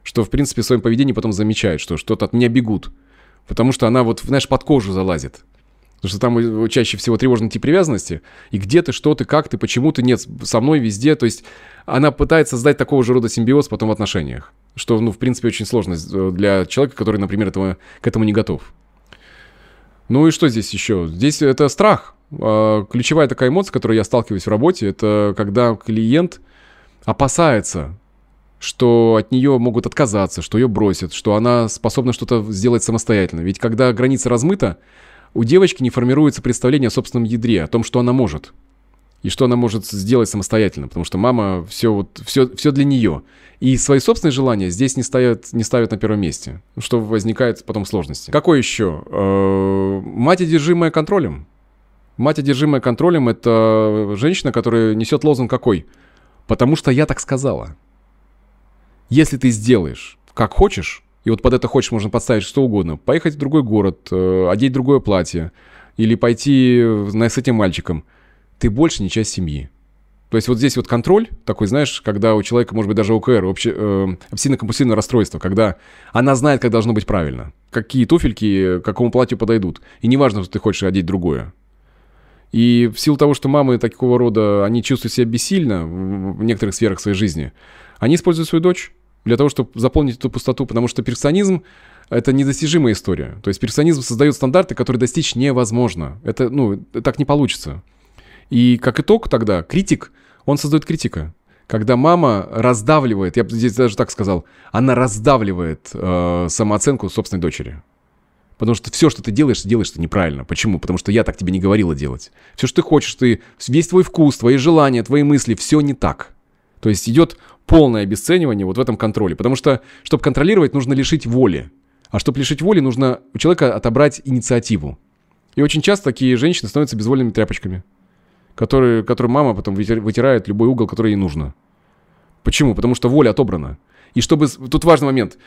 Что, в принципе, в своем поведении потом замечает, что что-то от меня бегут. Потому что она вот, знаешь, под кожу залазит. Потому что там э, чаще всего тревожный тип привязанности. И где ты, что ты, как ты, почему ты, нет, со мной везде. То есть она пытается создать такого же рода симбиоз потом в отношениях. Что, ну, в принципе, очень сложно э, для человека, который, например, этого, к этому не готов. Ну и что здесь еще? Здесь это страх. А, ключевая такая эмоция, с которой я сталкиваюсь в работе, это когда клиент опасается что от нее могут отказаться, что ее бросят, что она способна что-то сделать самостоятельно. Ведь когда граница размыта, у девочки не формируется представление о собственном ядре, о том, что она может. И что она может сделать самостоятельно, потому что мама все, вот, все, все для нее. И свои собственные желания здесь не ставят, не ставят на первом месте, что возникает потом сложности. Какой еще? Э-э- мать, одержимая контролем. Мать, одержимая контролем, это женщина, которая несет лозунг какой? Потому что я так сказала. Если ты сделаешь как хочешь, и вот под это хочешь можно подставить что угодно. Поехать в другой город, э, одеть другое платье. Или пойти знаешь, с этим мальчиком. Ты больше не часть семьи. То есть вот здесь вот контроль такой, знаешь, когда у человека, может быть, даже ОКР, обще, э, обсессивно-компульсивное расстройство, когда она знает, как должно быть правильно, какие туфельки к какому платью подойдут. И неважно, что ты хочешь одеть другое. И в силу того, что мамы такого рода, они чувствуют себя бессильно в некоторых сферах своей жизни, они используют свою дочь для того, чтобы заполнить эту пустоту, потому что перфекционизм — это недостижимая история. То есть перфекционизм создает стандарты, которые достичь невозможно. Это, ну, так не получится. И как итог тогда, критик, он создает критика. Когда мама раздавливает, я бы здесь даже так сказал, она раздавливает э, самооценку собственной дочери. Потому что все, что ты делаешь, делаешь ты неправильно. Почему? Потому что я так тебе не говорила делать. Все, что ты хочешь, ты весь твой вкус, твои желания, твои мысли, все не так. То есть идет полное обесценивание вот в этом контроле. Потому что, чтобы контролировать, нужно лишить воли. А чтобы лишить воли, нужно у человека отобрать инициативу. И очень часто такие женщины становятся безвольными тряпочками, которые, которые мама потом вытирает любой угол, который ей нужно. Почему? Потому что воля отобрана. И чтобы... Тут важный момент.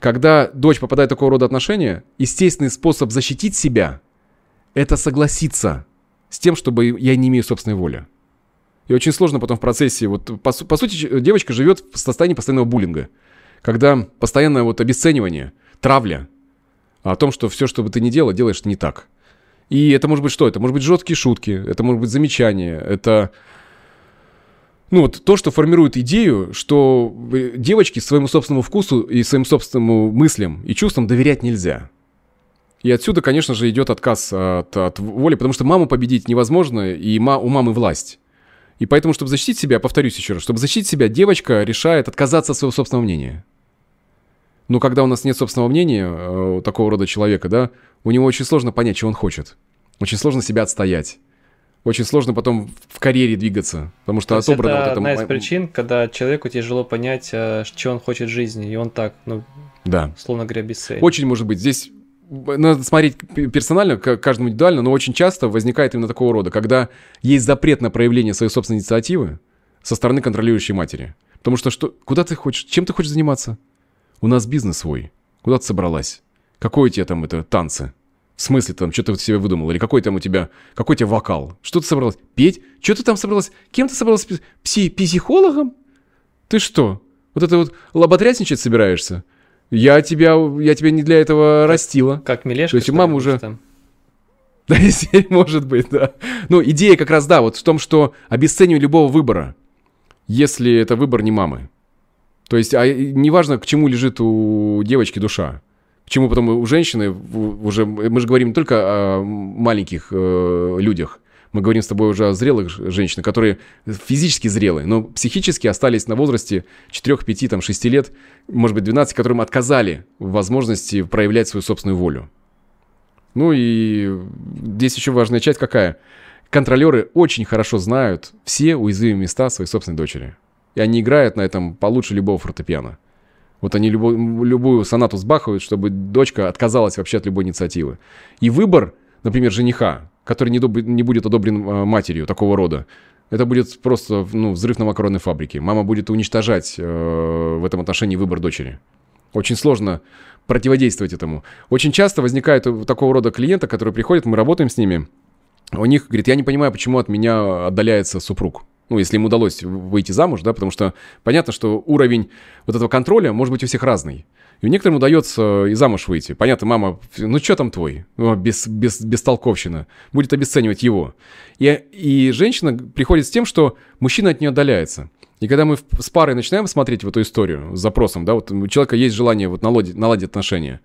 Когда дочь попадает в такого рода отношения, естественный способ защитить себя – это согласиться с тем, чтобы я не имею собственной воли. И очень сложно потом в процессе. Вот, по, по сути, девочка живет в состоянии постоянного буллинга. Когда постоянное вот обесценивание, травля о том, что все, что бы ты ни делал, делаешь не так. И это может быть что? Это может быть жесткие шутки, это может быть замечания, это ну вот то, что формирует идею, что девочке своему собственному вкусу и своим собственному мыслям и чувствам доверять нельзя. И отсюда, конечно же, идет отказ от, от воли, потому что маму победить невозможно, и ма, у мамы власть. И поэтому, чтобы защитить себя, повторюсь еще раз, чтобы защитить себя, девочка решает отказаться от своего собственного мнения. Но когда у нас нет собственного мнения э, у такого рода человека, да, у него очень сложно понять, чего он хочет. Очень сложно себя отстоять. Очень сложно потом в карьере двигаться, потому что отобрано вот это... одна из причин, когда человеку тяжело понять, э, что он хочет в жизни, и он так, ну, да. словно говоря, бесцельно. Очень может быть. Здесь надо смотреть персонально, каждому индивидуально, но очень часто возникает именно такого рода, когда есть запрет на проявление своей собственной инициативы со стороны контролирующей матери. Потому что, что куда ты хочешь, чем ты хочешь заниматься? У нас бизнес свой. Куда ты собралась? какой у тебя там это танцы? В смысле там, что ты себе выдумал? Или какой там у тебя, какой у тебя вокал? Что ты собралась? Петь? Что ты там собралась? Кем ты собралась? Пси психологом? Ты что? Вот это вот лоботрясничать собираешься? Я тебя, я тебя не для этого как, растила. Как Милешка. То есть мама уже... Да, может быть, да. Ну, идея как раз, да, вот в том, что обесцениваю любого выбора, если это выбор не мамы. То есть, а неважно, к чему лежит у девочки душа. К чему потом у женщины, уже мы же говорим не только о маленьких э, людях, мы говорим с тобой уже о зрелых женщинах, которые физически зрелые, но психически остались на возрасте 4, 5, там, 6 лет, может быть, 12, которым отказали в возможности проявлять свою собственную волю. Ну и здесь еще важная часть какая? Контролеры очень хорошо знают все уязвимые места своей собственной дочери. И они играют на этом получше любого фортепиано. Вот они любо, любую сонату сбахают, чтобы дочка отказалась вообще от любой инициативы. И выбор, например, жениха, который не, доб... не будет одобрен а, матерью такого рода. Это будет просто ну, взрыв на макаронной фабрике. Мама будет уничтожать э, в этом отношении выбор дочери. Очень сложно противодействовать этому. Очень часто возникают такого рода клиента, который приходит, мы работаем с ними. У них, говорит, я не понимаю, почему от меня отдаляется супруг. Ну, если им удалось выйти замуж, да, потому что понятно, что уровень вот этого контроля может быть у всех разный. И некоторым удается и замуж выйти. Понятно, мама, ну что там твой? О, ну, а без, без, бестолковщина. Будет обесценивать его. И, и женщина приходит с тем, что мужчина от нее отдаляется. И когда мы с парой начинаем смотреть в эту историю с запросом, да, вот у человека есть желание вот наладить, наладить отношения.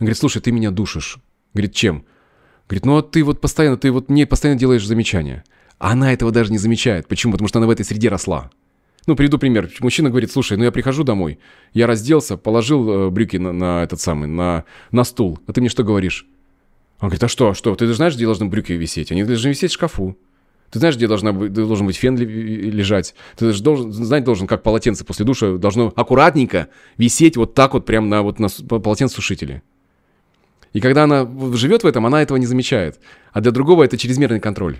Он говорит, слушай, ты меня душишь. Говорит, чем? Говорит, ну а ты вот постоянно, ты вот мне постоянно делаешь замечания. А она этого даже не замечает. Почему? Потому что она в этой среде росла. Ну, приведу пример. Мужчина говорит, слушай, ну я прихожу домой, я разделся, положил э, брюки на, на этот самый, на, на стул. А ты мне что говоришь? Он говорит, а что, что? Ты же знаешь, где должны брюки висеть? Они должны висеть в шкафу. Ты знаешь, где должна, должен быть фен э, лежать. Ты же должен, знать должен, как полотенце после душа должно аккуратненько висеть вот так вот прямо на, вот на полотенцесушителе. И когда она живет в этом, она этого не замечает. А для другого это чрезмерный контроль.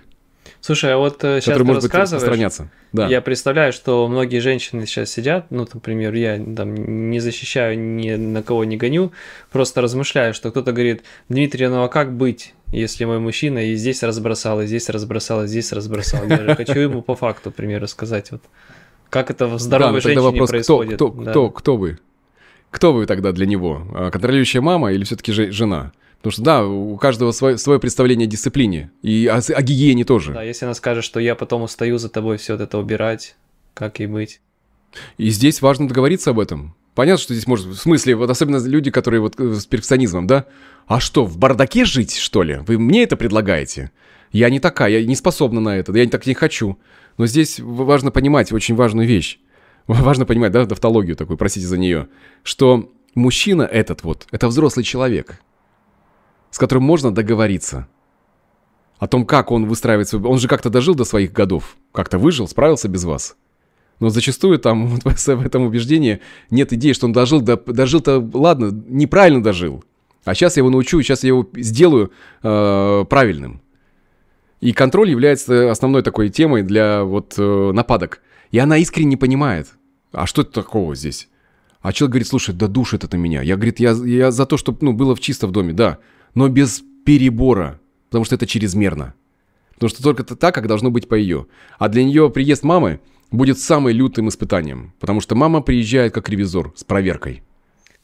Слушай, а вот сейчас э, Который ты может рассказываешь, да. я представляю, что многие женщины сейчас сидят, ну, например, я там не защищаю, ни на кого не гоню, просто размышляю, что кто-то говорит, Дмитрий, ну а как быть, если мой мужчина и здесь разбросал, и здесь разбросал, и здесь разбросал? Я же хочу ему по факту, пример, рассказать. Вот. Как это в здоровой ну, да, женщине вопрос, происходит? Кто, кто, да. кто, кто вы? Кто вы тогда для него? А, контролирующая мама или все-таки жена? Потому что, да, у каждого свое, свое представление о дисциплине и о, о гигиене тоже. Да, если она скажет, что я потом устаю за тобой все это убирать, как и быть. И здесь важно договориться об этом. Понятно, что здесь может... В смысле, вот особенно люди, которые вот э, с перфекционизмом, да? А что, в бардаке жить, что ли? Вы мне это предлагаете? Я не такая, я не способна на это, я так не хочу. Но здесь важно понимать очень важную вещь. Важно понимать, да, тавтологию такую, простите за нее, что мужчина этот вот, это взрослый человек с которым можно договориться. О том, как он выстраивает свой... Он же как-то дожил до своих годов. Как-то выжил, справился без вас. Но зачастую там вот, в этом убеждении нет идеи, что он дожил до... Дожил-то, ладно, неправильно дожил. А сейчас я его научу, сейчас я его сделаю э, правильным. И контроль является основной такой темой для вот э, нападок. И она искренне понимает, а что это такого здесь? А человек говорит, слушай, да душит это меня. Я, говорит, я, я за то, чтобы ну, было в чисто в доме, да но без перебора, потому что это чрезмерно. Потому что только -то так, как должно быть по ее. А для нее приезд мамы будет самым лютым испытанием, потому что мама приезжает как ревизор с проверкой.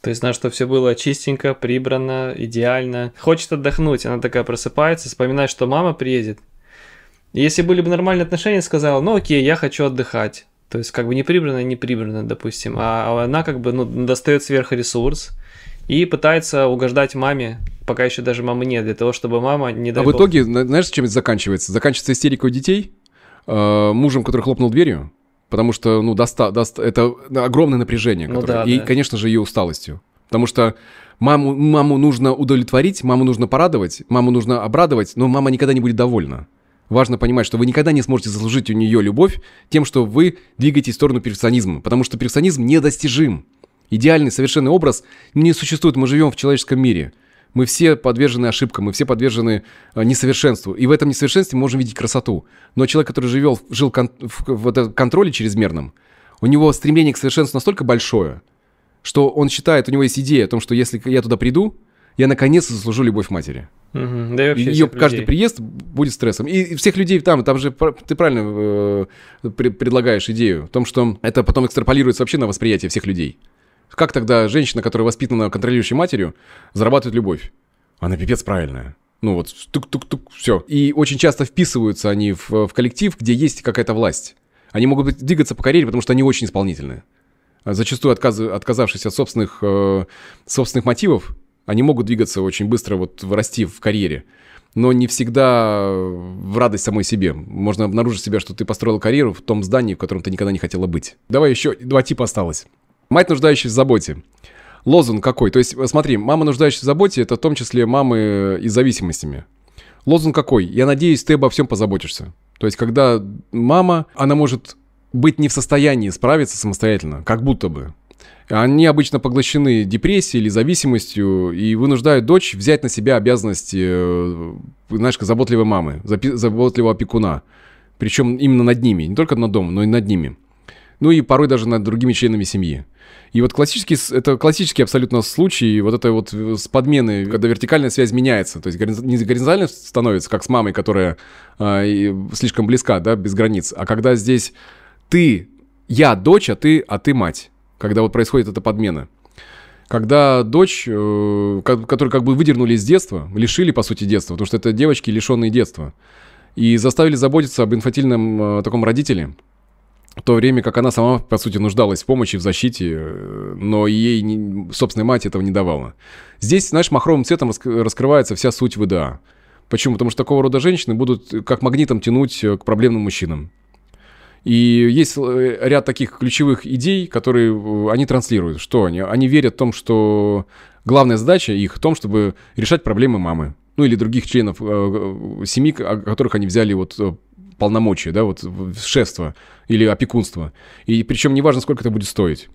То есть, на что все было чистенько, прибрано, идеально. Хочет отдохнуть, она такая просыпается, вспоминает, что мама приедет. если были бы нормальные отношения, сказала, ну окей, я хочу отдыхать. То есть, как бы не прибрано, не прибрано, допустим. А, а она как бы ну, достает сверху ресурс и пытается угождать маме, пока еще даже мамы нет, для того, чтобы мама не дала. А в итоге, знаешь, чем это заканчивается? Заканчивается истерикой детей, э, мужем, который хлопнул дверью, потому что, ну, доста, доста, это огромное напряжение, ну которое, ну, да, и, да. конечно же, ее усталостью. Потому что маму, маму нужно удовлетворить, маму нужно порадовать, маму нужно обрадовать, но мама никогда не будет довольна. Важно понимать, что вы никогда не сможете заслужить у нее любовь тем, что вы двигаетесь в сторону перфекционизма, потому что перфекционизм недостижим. Идеальный, совершенный образ не существует, мы живем в человеческом мире. Мы все подвержены ошибкам, мы все подвержены э, несовершенству. И в этом несовершенстве мы можем видеть красоту. Но человек, который живел, жил в, в, контроле чрезмерном, у него стремление к совершенству настолько большое, что он считает, у него есть идея о том, что если я туда приду, я наконец то заслужу любовь матери. Угу, да и вообще Ее каждый людей. приезд будет стрессом. И всех людей там, там же ты правильно э, предлагаешь идею о том, что это потом экстраполируется вообще на восприятие всех людей. Как тогда женщина, которая воспитана контролирующей матерью, зарабатывает любовь? Она пипец правильная. Ну вот, тук-тук-тук, все. И очень часто вписываются они в, в коллектив, где есть какая-то власть. Они могут двигаться по карьере, потому что они очень исполнительные. А зачастую отказ, отказавшись от собственных, э, собственных мотивов, они могут двигаться очень быстро, вот, расти в карьере но не всегда в радость самой себе. Можно обнаружить себя, что ты построил карьеру в том здании, в котором ты никогда не хотела быть. Давай еще два типа осталось. Мать, нуждающаяся в заботе. Лозунг какой? То есть, э, смотри, мама, нуждающаяся в заботе, это в том числе мамы э, и зависимостями. Лозунг какой? Я надеюсь, ты обо всем позаботишься. То есть, когда мама, она может быть не в состоянии справиться самостоятельно, как будто бы. Они обычно поглощены депрессией или зависимостью и вынуждают дочь взять на себя обязанности, э, знаешь, заботливой мамы, заботливого опекуна. Причем именно над ними, не только над домом, но и над ними ну и порой даже над другими членами семьи. И вот классический, это классический абсолютно случай, вот это вот э, с подмены, когда вертикальная связь меняется, то есть не горизонтально становится, как с мамой, которая э, слишком близка, да, без границ, а когда здесь ты, я дочь, а ты, а ты мать, когда вот происходит эта подмена. Когда дочь, э, которую как бы выдернули из детства, лишили, по сути, детства, потому что это девочки, лишенные детства, и заставили заботиться об инфатильном э, таком родителе – в то время как она сама, по сути, нуждалась в помощи, в защите, э, но ей не, собственной мать этого не давала. Здесь, знаешь, махровым цветом раскрывается вся суть ВДА. Почему? Потому что такого рода женщины будут э, как магнитом тянуть э, к проблемным мужчинам. И есть ряд таких ключевых идей, которые они транслируют. Что они? Они верят в том, что главная задача их в том, чтобы решать проблемы мамы ну или других членов э, семьи, о которых они взяли вот полномочия, да, вот шефство или опекунство. И причем неважно, сколько это будет стоить.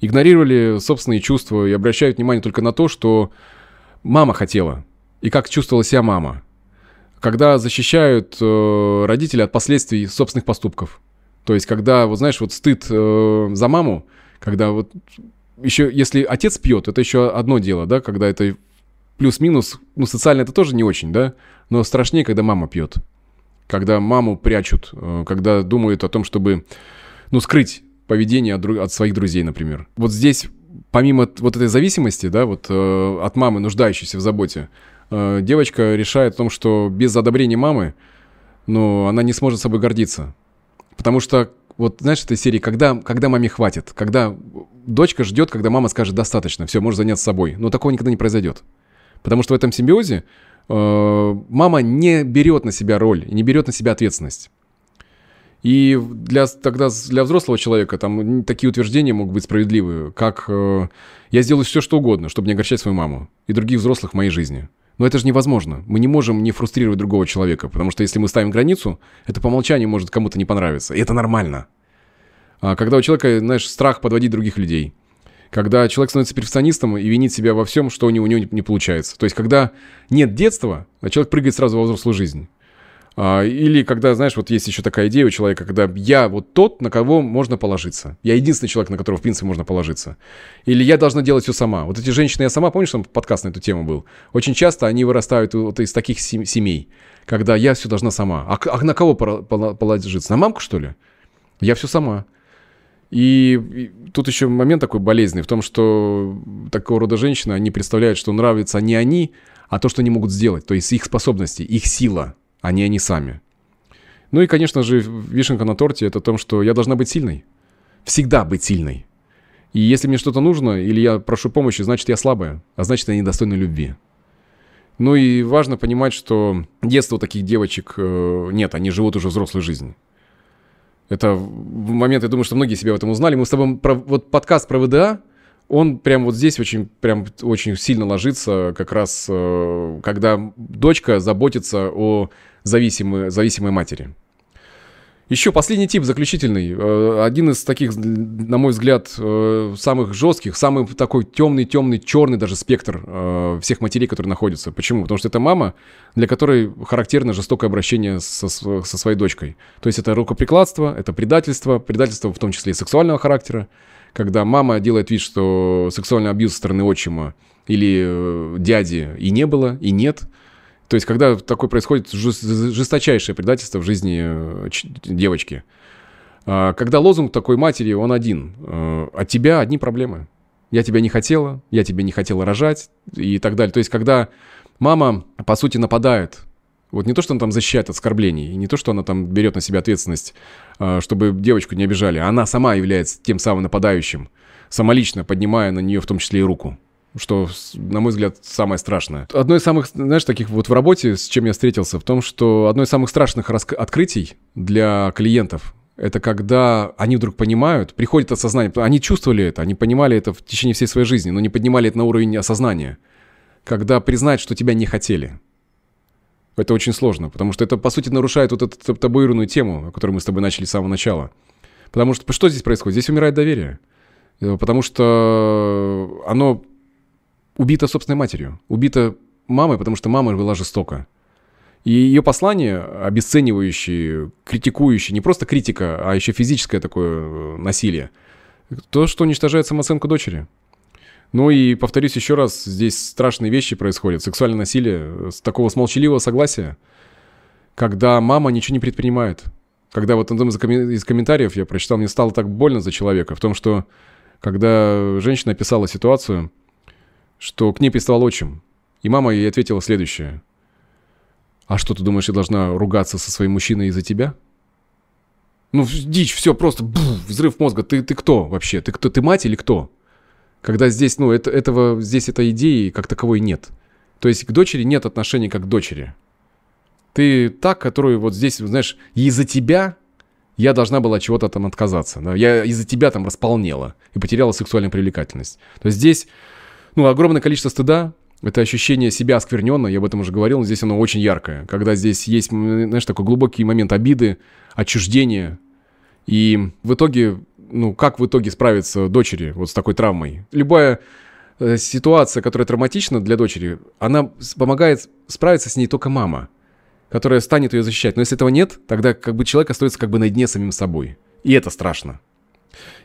Игнорировали собственные чувства и обращают внимание только на то, что мама хотела. И как чувствовала себя мама. Когда защищают э, родителей от последствий собственных поступков. То есть, когда, вот знаешь, вот стыд э, за маму, когда вот еще, если отец пьет, это еще одно дело, да, когда это плюс-минус, ну, социально это тоже не очень, да, но страшнее, когда мама пьет когда маму прячут, э, когда думают о том, чтобы, ну, скрыть поведение от, дру- от своих друзей, например. Вот здесь, помимо вот этой зависимости, да, вот э, от мамы, нуждающейся в заботе, э, девочка решает о том, что без одобрения мамы, ну, она не сможет собой гордиться. Потому что, вот знаешь, этой серии, когда, когда маме хватит, когда дочка ждет, когда мама скажет «достаточно, все, можешь заняться собой». Но такого никогда не произойдет. Потому что в этом симбиозе мама не берет на себя роль, не берет на себя ответственность. И для, тогда для взрослого человека там такие утверждения могут быть справедливы, как э, «я сделаю все, что угодно, чтобы не огорчать свою маму и других взрослых в моей жизни». Но это же невозможно. Мы не можем не фрустрировать другого человека, потому что если мы ставим границу, это по умолчанию может кому-то не понравиться. И это нормально. А когда у человека, знаешь, страх подводить других людей – когда человек становится перфекционистом и винит себя во всем, что у него, не, не получается. То есть, когда нет детства, а человек прыгает сразу во взрослую жизнь. А, или когда, знаешь, вот есть еще такая идея у человека, когда я вот тот, на кого можно положиться. Я единственный человек, на которого, в принципе, можно положиться. Или я должна делать все сама. Вот эти женщины, я сама, помнишь, там подкаст на эту тему был? Очень часто они вырастают вот из таких семей, когда я все должна сама. А, а на кого положиться? На мамку, что ли? Я все сама. И тут еще момент такой болезненный в том, что такого рода женщины, они представляют, что нравятся не они, а то, что они могут сделать. То есть их способности, их сила, а не они сами. Ну и, конечно же, вишенка на торте – это о том, что я должна быть сильной. Всегда быть сильной. И если мне что-то нужно, или я прошу помощи, значит, я слабая, а значит, я недостойна любви. Ну и важно понимать, что детство таких девочек э, нет, они живут уже взрослую жизнь. Это в момент, я думаю, что многие себя в этом узнали. Мы с тобой про вот подкаст про ВДА, он прям вот здесь очень, прям очень сильно ложится, как раз э, когда дочка заботится о зависимой, зависимой матери. Еще последний тип, заключительный. Э, один из таких, на мой взгляд, э, самых жестких, самый такой темный, темный, черный даже спектр э, всех матерей, которые находятся. Почему? Потому что это мама, для которой характерно жестокое обращение со, со своей дочкой. То есть это рукоприкладство, это предательство, предательство в том числе и сексуального характера, когда мама делает вид, что сексуальный абьюз со стороны отчима или дяди и не было, и нет – то есть, когда такое происходит, жесточайшее предательство в жизни э, девочки. А, когда лозунг такой матери, он один. Э, от тебя одни проблемы. Я тебя не хотела, я тебя не хотела рожать и так далее. То есть, когда мама, по сути, нападает вот не то, что она там защищает от оскорблений, не то, что она там берет на себя ответственность, э, чтобы девочку не обижали, а она сама является тем самым нападающим, самолично поднимая на нее в том числе и руку что, на мой взгляд, самое страшное. Одно из самых, знаешь, таких вот в работе, с чем я встретился, в том, что одно из самых страшных открытий для клиентов это когда они вдруг понимают, приходит осознание, они чувствовали это, они понимали это в течение всей своей жизни, но не поднимали это на уровень осознания. Когда признать, что тебя не хотели. Это очень сложно, потому что это, по сути, нарушает вот эту табуированную тему, о которой мы с тобой начали с самого начала. Потому что что здесь происходит? Здесь умирает доверие. Э, потому что оно убита собственной матерью, убита мамой, потому что мама была жестока. И ее послание, обесценивающее, критикующее, не просто критика, а еще физическое такое э, насилие, то, что уничтожает самооценку дочери. Ну и, повторюсь еще раз, здесь страшные вещи происходят. Сексуальное насилие э, с такого смолчаливого согласия, когда мама ничего не предпринимает. Когда вот одном из комментариев я прочитал, мне стало так больно за человека, в том, что когда женщина описала ситуацию, что к ней приставал отчим. И мама ей ответила следующее. «А что, ты думаешь, я должна ругаться со своим мужчиной из-за тебя?» Ну, дичь, все просто, бух, взрыв мозга. Ты, ты кто вообще? Ты кто? Ты мать или кто? Когда здесь, ну, это, этого, здесь этой идеи как таковой нет. То есть к дочери нет отношения как к дочери. Ты та, которую вот здесь, знаешь, из-за тебя я должна была чего-то там отказаться. Да? Я из-за тебя там располнела и потеряла сексуальную привлекательность. То есть здесь ну, огромное количество стыда, это ощущение себя оскверненно, я об этом уже говорил, но здесь оно очень яркое. Когда здесь есть, э, знаешь, такой глубокий момент обиды, отчуждения. И в итоге, ну, как в итоге справиться дочери вот с такой травмой? Любая э, ситуация, которая травматична для дочери, она помогает справиться с ней только мама, которая станет ее защищать. Но если этого нет, тогда как бы человек остается как бы на дне самим собой. И это страшно.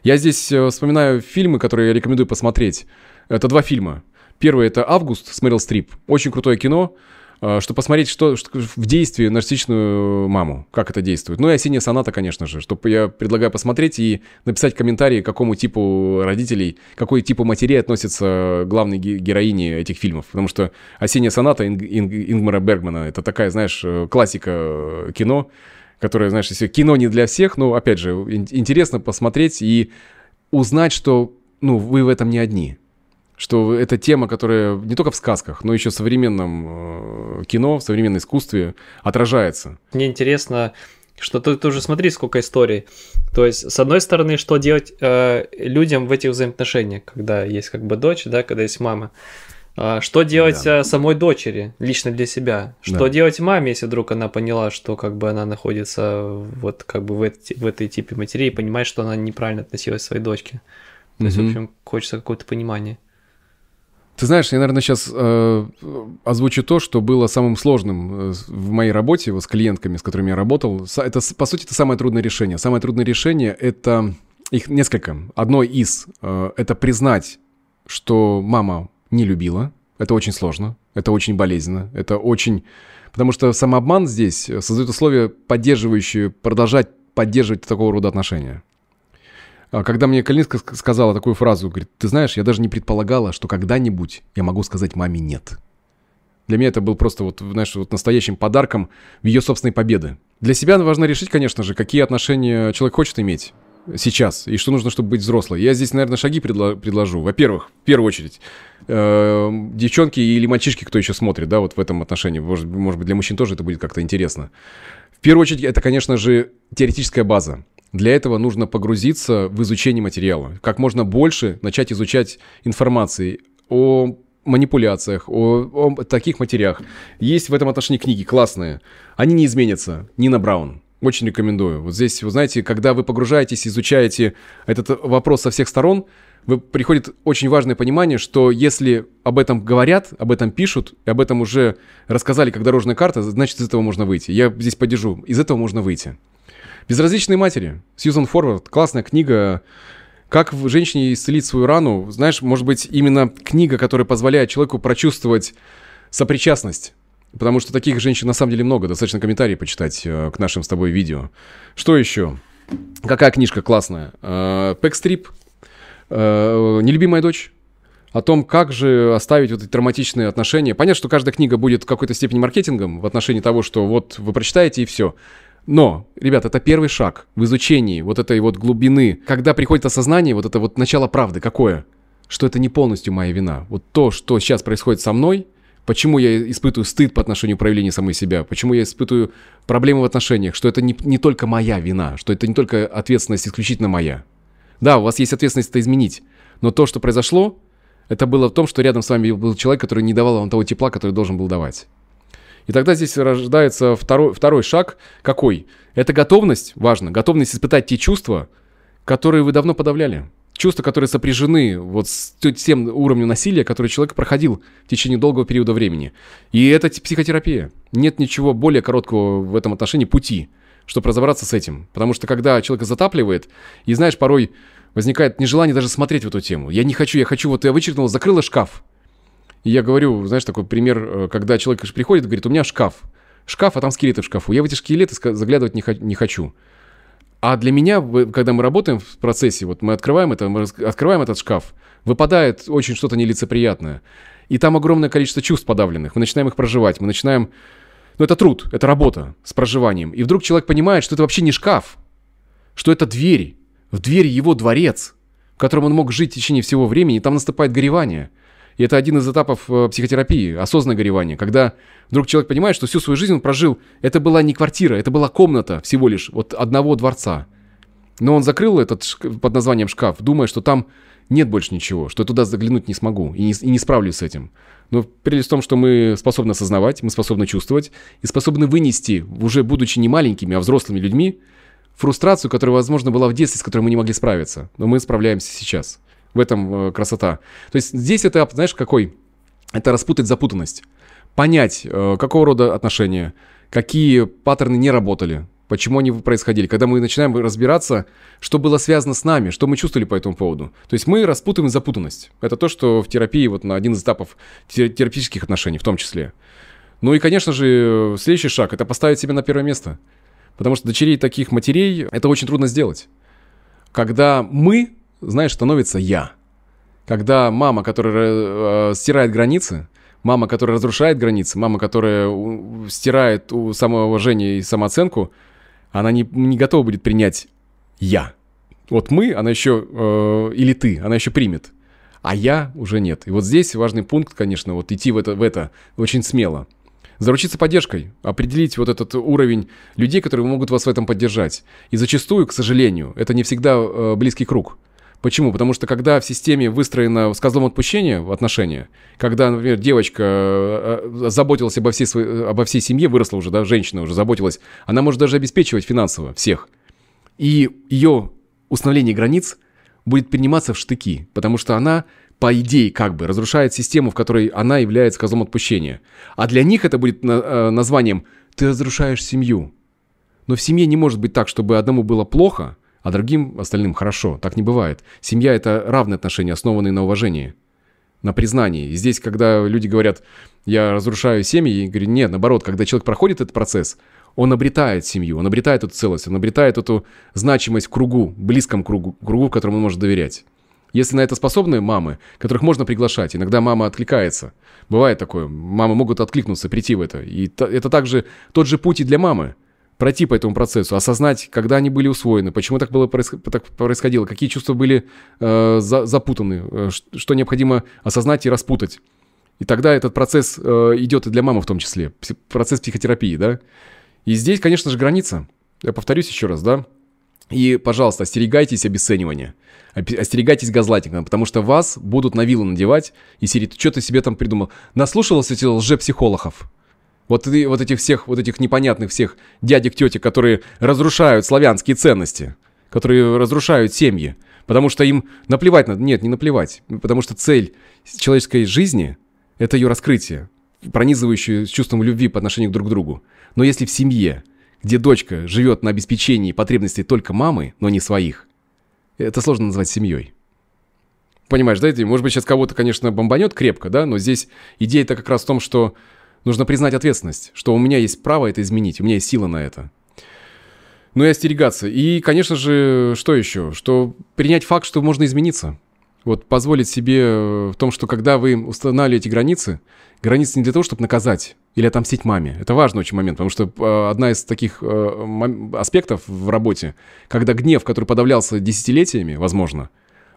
Я здесь э, вспоминаю фильмы, которые я рекомендую посмотреть. Это два фильма. Первый это «Август» с Мэрил Стрип. Очень крутое кино, э, чтобы посмотреть, что, что в действии нарциссичную маму, как это действует. Ну и «Осенняя соната», конечно же, чтобы я предлагаю посмотреть и написать комментарии, к какому типу родителей, какой типу матерей относятся главные героини этих фильмов. Потому что «Осенняя соната» Инг, Инг, Ингмара Бергмана — это такая, знаешь, э, классика э, кино, которая, знаешь, если кино не для всех, но, опять же, интересно посмотреть и узнать, что ну, вы в этом не одни что эта тема, которая не только в сказках, но еще в современном э, кино, в современном искусстве отражается. Мне интересно, что ты, ты уже смотри, сколько историй. То есть, с одной стороны, что делать э, людям в этих взаимоотношениях, когда есть как бы дочь, да, когда есть мама. А, что делать да. Э, самой дочери, лично для себя? Что да. делать маме, если вдруг она поняла, что как бы она находится вот как бы в, эти, в этой типе матерей и понимает, что она неправильно относилась к своей дочке? То угу. есть, в общем, хочется какое-то понимание. Ты знаешь, я, наверное, сейчас э, озвучу то, что было самым сложным э, в моей работе вот, с клиентками, с которыми я работал. Это, по сути, это самое трудное решение. Самое трудное решение — это... Их несколько. Одно из э, — это признать, что мама не любила. Это очень сложно, это очень болезненно, это очень... Потому что самообман здесь создает условия, поддерживающие, продолжать поддерживать такого рода отношения. А когда мне Калинска сказала такую фразу, говорит, ты знаешь, я даже не предполагала, что когда-нибудь я могу сказать маме «нет». Для меня это был просто вот, знаешь, вот настоящим подарком ее собственной победы. Для себя важно решить, конечно же, какие отношения человек хочет иметь сейчас и что нужно, чтобы быть взрослой. Я здесь, наверное, шаги предло- предложу. Во-первых, в первую очередь, э- девчонки или мальчишки, кто еще смотрит, да, вот в этом отношении. Может, может быть, для мужчин тоже это будет как-то интересно первую очередь, это, конечно же, теоретическая база. Для этого нужно погрузиться в изучение материала, как можно больше начать изучать информации о манипуляциях, о, о таких материях. Есть в этом отношении книги классные. Они не изменятся. Нина Браун. Очень рекомендую. Вот здесь, вы знаете, когда вы погружаетесь, изучаете этот вопрос со всех сторон, вы приходит очень важное понимание, что если об этом говорят, об этом пишут, и об этом уже рассказали как дорожная карта, значит, из этого можно выйти. Я здесь поддержу. Из этого можно выйти. «Безразличные матери». Сьюзан Форвард. Классная книга. Как женщине исцелить свою рану? Знаешь, может быть, именно книга, которая позволяет человеку прочувствовать сопричастность. Потому что таких женщин на самом деле много. Достаточно комментарии почитать э, к нашим с тобой видео. Что еще? Какая книжка классная? Э, Пэкстрип э, «Нелюбимая дочь», о том, как же оставить вот эти травматичные отношения. Понятно, что каждая книга будет в какой-то степени маркетингом в отношении того, что вот вы прочитаете и все. Но, ребят, это первый шаг в изучении вот этой вот глубины, когда приходит осознание, вот это вот начало правды какое? Что это не полностью моя вина. Вот то, что сейчас происходит со мной, почему я испытываю стыд по отношению к проявлению самой себя, почему я испытываю проблемы в отношениях, что это не, не только моя вина, что это не только ответственность исключительно моя. Да, у вас есть ответственность это изменить. Но то, что произошло, это было в том, что рядом с вами был человек, который не давал вам того тепла, который должен был давать. И тогда здесь рождается второй, второй шаг. Какой? Это готовность, важно, готовность испытать те чувства, которые вы давно подавляли. Чувства, которые сопряжены вот с тем уровнем насилия, который человек проходил в течение долгого периода времени. И это психотерапия. Нет ничего более короткого в этом отношении пути, чтобы разобраться с этим. Потому что когда человека затапливает, и знаешь, порой возникает нежелание даже смотреть в эту тему. Я не хочу, я хочу, вот я вычеркнул, закрыла шкаф. И я говорю, знаешь, такой пример, э, когда человек приходит и говорит, у меня шкаф. Шкаф, а там скелеты в шкафу. Я в эти скелеты заглядывать не хочу. А для меня, когда мы работаем в процессе, вот мы открываем это, мы открываем этот шкаф, выпадает очень что-то нелицеприятное. И там огромное количество чувств подавленных. Мы начинаем их проживать, мы начинаем... Ну, это труд, это работа с проживанием. И вдруг человек понимает, что это вообще не шкаф, что это дверь, в дверь его дворец, в котором он мог жить в течение всего времени, и там наступает горевание. И это один из этапов э, психотерапии, осознанное горевание, когда вдруг человек понимает, что всю свою жизнь он прожил, это была не квартира, это была комната всего лишь вот одного дворца. Но он закрыл этот под названием шкаф, думая, что там нет больше ничего, что я туда заглянуть не смогу и не, и не справлюсь с этим. Но прелесть в том, что мы способны осознавать, мы способны чувствовать и способны вынести, уже будучи не маленькими, а взрослыми людьми, фрустрацию, которая, возможно, была в детстве, с которой мы не могли справиться. Но мы справляемся сейчас. В этом э, красота. То есть здесь это, знаешь, какой? Это распутать запутанность. Понять, э, какого рода отношения, какие паттерны не работали, почему они происходили. Когда мы начинаем разбираться, что было связано с нами, что мы чувствовали по этому поводу. То есть мы распутываем запутанность. Это то, что в терапии, вот на один из этапов терапевтических отношений в том числе. Ну и, конечно же, следующий шаг – это поставить себя на первое место – Потому что дочерей таких матерей это очень трудно сделать. Когда мы, знаешь, становится я. Когда мама, которая э, стирает границы, мама, которая разрушает границы, мама, которая стирает у самоуважение и самооценку, она не, не готова будет принять я. Вот мы, она еще, э, или ты, она еще примет, а я уже нет. И вот здесь важный пункт, конечно, вот идти в это, в это очень смело заручиться поддержкой, определить вот этот уровень людей, которые могут вас в этом поддержать. И зачастую, к сожалению, это не всегда э, близкий круг. Почему? Потому что когда в системе выстроено с козлом отпущения отношения, когда, например, девочка э, э, заботилась обо всей, своей, обо всей семье, выросла уже, да, женщина уже заботилась, она может даже обеспечивать финансово всех. И ее установление границ будет приниматься в штыки, потому что она по идее, как бы, разрушает систему, в которой она является козлом отпущения. А для них это будет э, названием «ты разрушаешь семью». Но в семье не может быть так, чтобы одному было плохо, а другим остальным хорошо. Так не бывает. Семья – это равные отношения, основанные на уважении, на признании. И здесь, когда люди говорят «я разрушаю семьи», я говорю «нет, наоборот, когда человек проходит этот процесс, он обретает семью, он обретает эту целость, он обретает эту значимость кругу, близком кругу, кругу, которому он может доверять». Если на это способны мамы, которых можно приглашать, иногда мама откликается. Бывает такое, мамы могут откликнуться, прийти в это. И это также тот же путь и для мамы. Пройти по этому процессу, осознать, когда они были усвоены, почему так, было, так происходило, какие чувства были э, за, запутаны, э, что необходимо осознать и распутать. И тогда этот процесс э, идет и для мамы в том числе, процесс психотерапии, да. И здесь, конечно же, граница. Я повторюсь еще раз, да. И, пожалуйста, остерегайтесь обесценивания. Остерегайтесь газлайтинга, потому что вас будут на вилы надевать. И Сирит, что ты себе там придумал? Наслушался этих лжепсихологов? Вот, и, вот этих всех, вот этих непонятных всех дядек, тетек, которые разрушают славянские ценности, которые разрушают семьи, потому что им наплевать на... Нет, не наплевать, потому что цель человеческой жизни – это ее раскрытие, пронизывающее с чувством любви по отношению друг к другу. Но если в семье где дочка живет на обеспечении потребностей только мамы, но не своих, это сложно назвать семьей. Понимаешь, да, это, может быть, сейчас кого-то, конечно, бомбанет крепко, да, но здесь идея-то как раз в том, что нужно признать ответственность, что у меня есть право это изменить, у меня есть сила на это. Но ну и остерегаться. И, конечно же, что еще? Что принять факт, что можно измениться вот позволить себе э, в том, что когда вы устанавливаете границы, границы не для того, чтобы наказать или отомстить маме. Это важный очень момент, потому что э, одна из таких э, аспектов в работе, когда гнев, который подавлялся десятилетиями, возможно,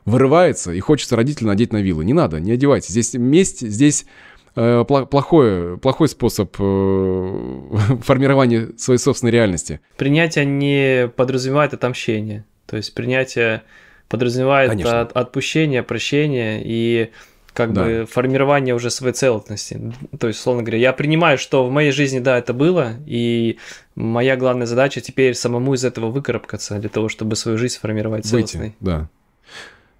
вырывается и хочется родителя надеть на вилы. Не надо, не одевайте. Здесь месть, здесь плохой, плохой способ формирования своей собственной реальности. Принятие не подразумевает отомщение. То есть принятие подразумевает Конечно. от, отпущение, прощение и как да. бы формирование уже своей целостности. То есть, условно говоря, я принимаю, что в моей жизни, да, это было, и моя главная задача теперь самому из этого выкарабкаться для того, чтобы свою жизнь формировать целостной. Выйти, да.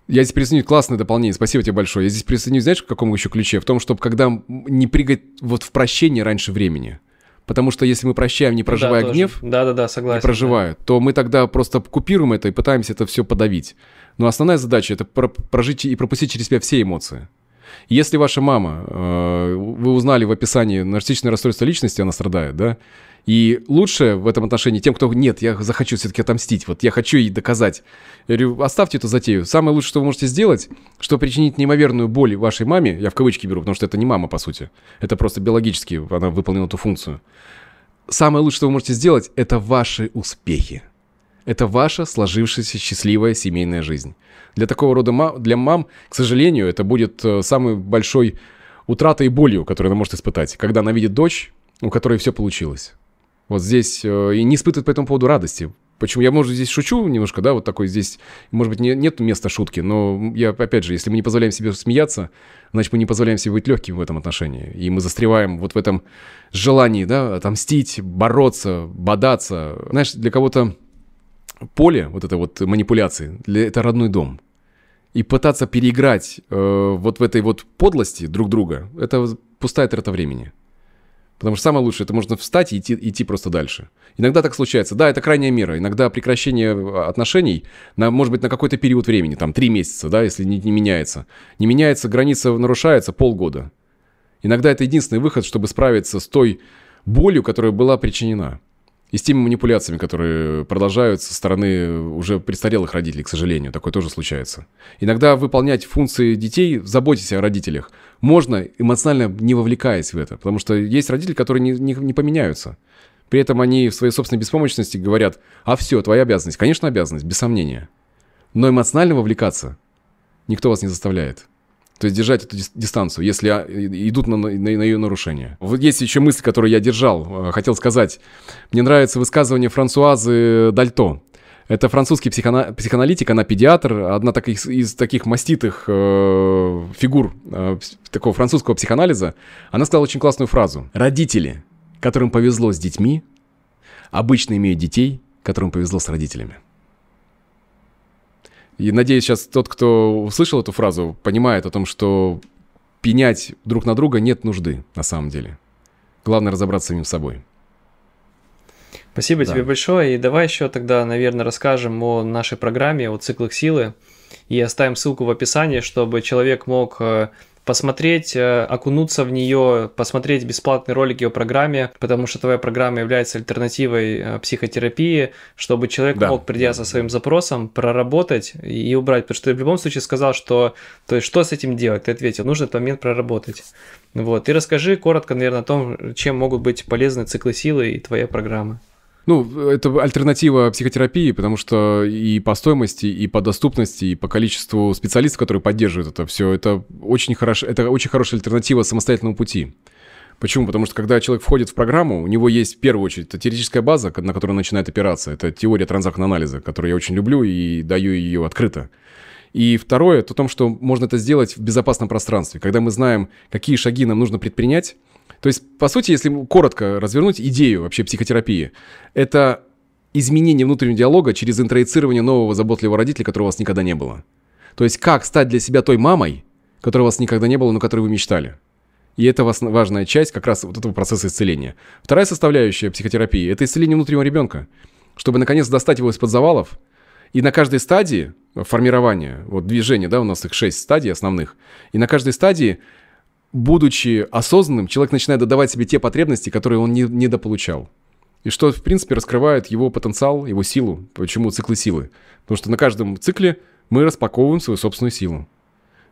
Я здесь присоединюсь, классное дополнение, спасибо тебе большое. Я здесь присоединюсь, знаешь, к какому еще ключе? В том, чтобы когда не прыгать вот в прощение раньше времени. Потому что если мы прощаем, не проживая да, гнев, да, да, да, согласен, не проживая, да. то мы тогда просто купируем это и пытаемся это все подавить. Но основная задача это прожить и пропустить через себя все эмоции. Если ваша мама, э, вы узнали в описании нарциссичное расстройство личности, она страдает, да, и лучше в этом отношении тем, кто нет, я захочу все-таки отомстить, вот я хочу ей доказать. Я говорю, оставьте эту затею. Самое лучшее, что вы можете сделать, что причинить неимоверную боль вашей маме, я в кавычки беру, потому что это не мама, по сути. Это просто биологически она выполнила эту функцию. Самое лучшее, что вы можете сделать, это ваши успехи. Это ваша сложившаяся счастливая семейная жизнь. Для такого рода мам, для мам, к сожалению, это будет э, самой большой утратой и болью, которую она может испытать, когда она видит дочь, у которой все получилось. Вот здесь э, и не испытывает по этому поводу радости. Почему я, может, здесь шучу немножко, да, вот такой здесь, может быть, не, нет места шутки, но я, опять же, если мы не позволяем себе смеяться, значит, мы не позволяем себе быть легким в этом отношении. И мы застреваем вот в этом желании, да, отомстить, бороться, бодаться. Знаешь, для кого-то поле вот это вот манипуляции, для, это родной дом. И пытаться переиграть э, вот в этой вот подлости друг друга, это пустая трата времени. Потому что самое лучшее, это можно встать и идти, идти просто дальше. Иногда так случается. Да, это крайняя мера. Иногда прекращение э, отношений, на, может быть, на какой-то период времени, там, три месяца, да, если не, не меняется. Не меняется, граница нарушается полгода. Иногда это единственный выход, чтобы справиться с той болью, которая была причинена и с теми манипуляциями, которые продолжают со стороны уже престарелых родителей, к сожалению. Такое тоже случается. Иногда выполнять функции детей, заботиться о родителях, можно, эмоционально не вовлекаясь в это. Потому что есть родители, которые не, не, не поменяются. При этом они в своей собственной беспомощности говорят, а все, твоя обязанность. Конечно, обязанность, без сомнения. Но эмоционально вовлекаться никто вас не заставляет. То есть держать эту дистанцию, если а, идут на, на, на ее нарушение. Вот есть еще мысль, которую я держал, э, хотел сказать. Мне нравится высказывание Франсуазы Дальто. Это французский психоана- психоаналитик, она педиатр, одна так из, из таких маститых э, фигур э, такого французского психоанализа. Она сказала очень классную фразу. Родители, которым повезло с детьми, обычно имеют детей, которым повезло с родителями. И надеюсь, сейчас тот, кто услышал эту фразу, понимает о том, что пенять друг на друга нет нужды на самом деле. Главное разобраться с самим собой. Спасибо да. тебе большое. И давай еще тогда, наверное, расскажем о нашей программе, о циклах силы. И оставим ссылку в описании, чтобы человек мог э, посмотреть, э, окунуться в нее, посмотреть бесплатный ролик ее программе, потому что твоя программа является альтернативой э, психотерапии, чтобы человек да. мог, придя со своим запросом, проработать и убрать. Потому что ты в любом случае сказал, что то есть, что с этим делать? Ты ответил, нужно этот момент проработать. Вот. И расскажи коротко, наверное, о том, чем могут быть полезны циклы силы и твоя программа. Ну, это альтернатива психотерапии, потому что и по стоимости, и по доступности, и по количеству специалистов, которые поддерживают это все, это очень, хорош, это очень хорошая альтернатива самостоятельному пути. Почему? Потому что когда человек входит в программу, у него есть в первую очередь это теоретическая база, на которой начинает опираться. Это теория транзактного анализа которую я очень люблю и даю ее открыто. И второе, это о том, что можно это сделать в безопасном пространстве, когда мы знаем, какие шаги нам нужно предпринять, то есть, по сути, если коротко развернуть идею вообще психотерапии, это изменение внутреннего диалога через интроицирование нового заботливого родителя, которого у вас никогда не было. То есть, как стать для себя той мамой, которой у вас никогда не было, но которой вы мечтали. И это важная часть как раз вот этого процесса исцеления. Вторая составляющая психотерапии – это исцеление внутреннего ребенка, чтобы, наконец, достать его из-под завалов. И на каждой стадии формирования, вот движения, да, у нас их шесть стадий основных, и на каждой стадии – будучи осознанным, человек начинает додавать себе те потребности, которые он не, недополучал. И что, в принципе, раскрывает его потенциал, его силу. Почему циклы силы? Потому что на каждом цикле мы распаковываем свою собственную силу.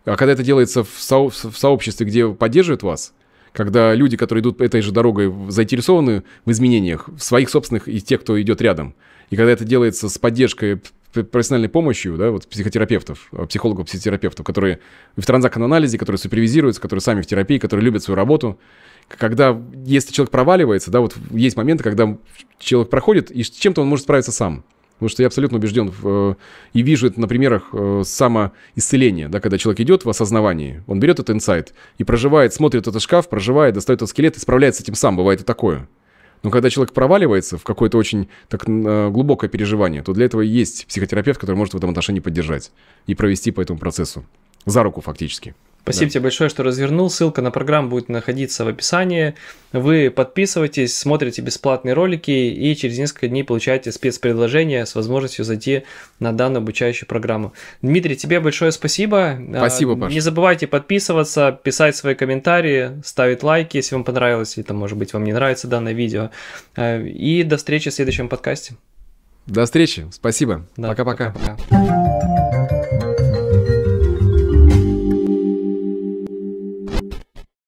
А когда это делается в, со- в сообществе, где поддерживают вас, когда люди, которые идут этой же дорогой, заинтересованы в изменениях, в своих собственных и тех, кто идет рядом, и когда это делается с поддержкой профессиональной помощью, да, вот психотерапевтов, э, психологов-психотерапевтов, которые в транзакон-анализе, которые супервизируются, которые сами в терапии, которые любят свою работу. Когда, если человек проваливается, да, вот есть моменты, когда человек проходит, и с чем-то он может справиться сам. Потому что я абсолютно убежден в, э, и вижу это на примерах э, самоисцеления, да, когда человек идет в осознавании, он берет этот инсайт и проживает, смотрит этот шкаф, проживает, достает этот скелет и справляется с этим сам, бывает и такое. Но когда человек проваливается в какое-то очень так э, глубокое переживание, то для этого есть психотерапевт, который может в этом отношении поддержать и провести по этому процессу за руку фактически. Спасибо да. тебе большое, что развернул. Ссылка на программу будет находиться в описании. Вы подписываетесь, смотрите бесплатные ролики и через несколько дней получаете спецпредложение с возможностью зайти на данную обучающую программу. Дмитрий, тебе большое спасибо. А, спасибо, Паша. Не забывайте подписываться, писать свои комментарии, ставить лайки, если вам понравилось, или, там, может быть, вам не нравится данное видео. А, и до встречи в следующем подкасте. До встречи. Спасибо. Пока-пока. Да, пока-пока.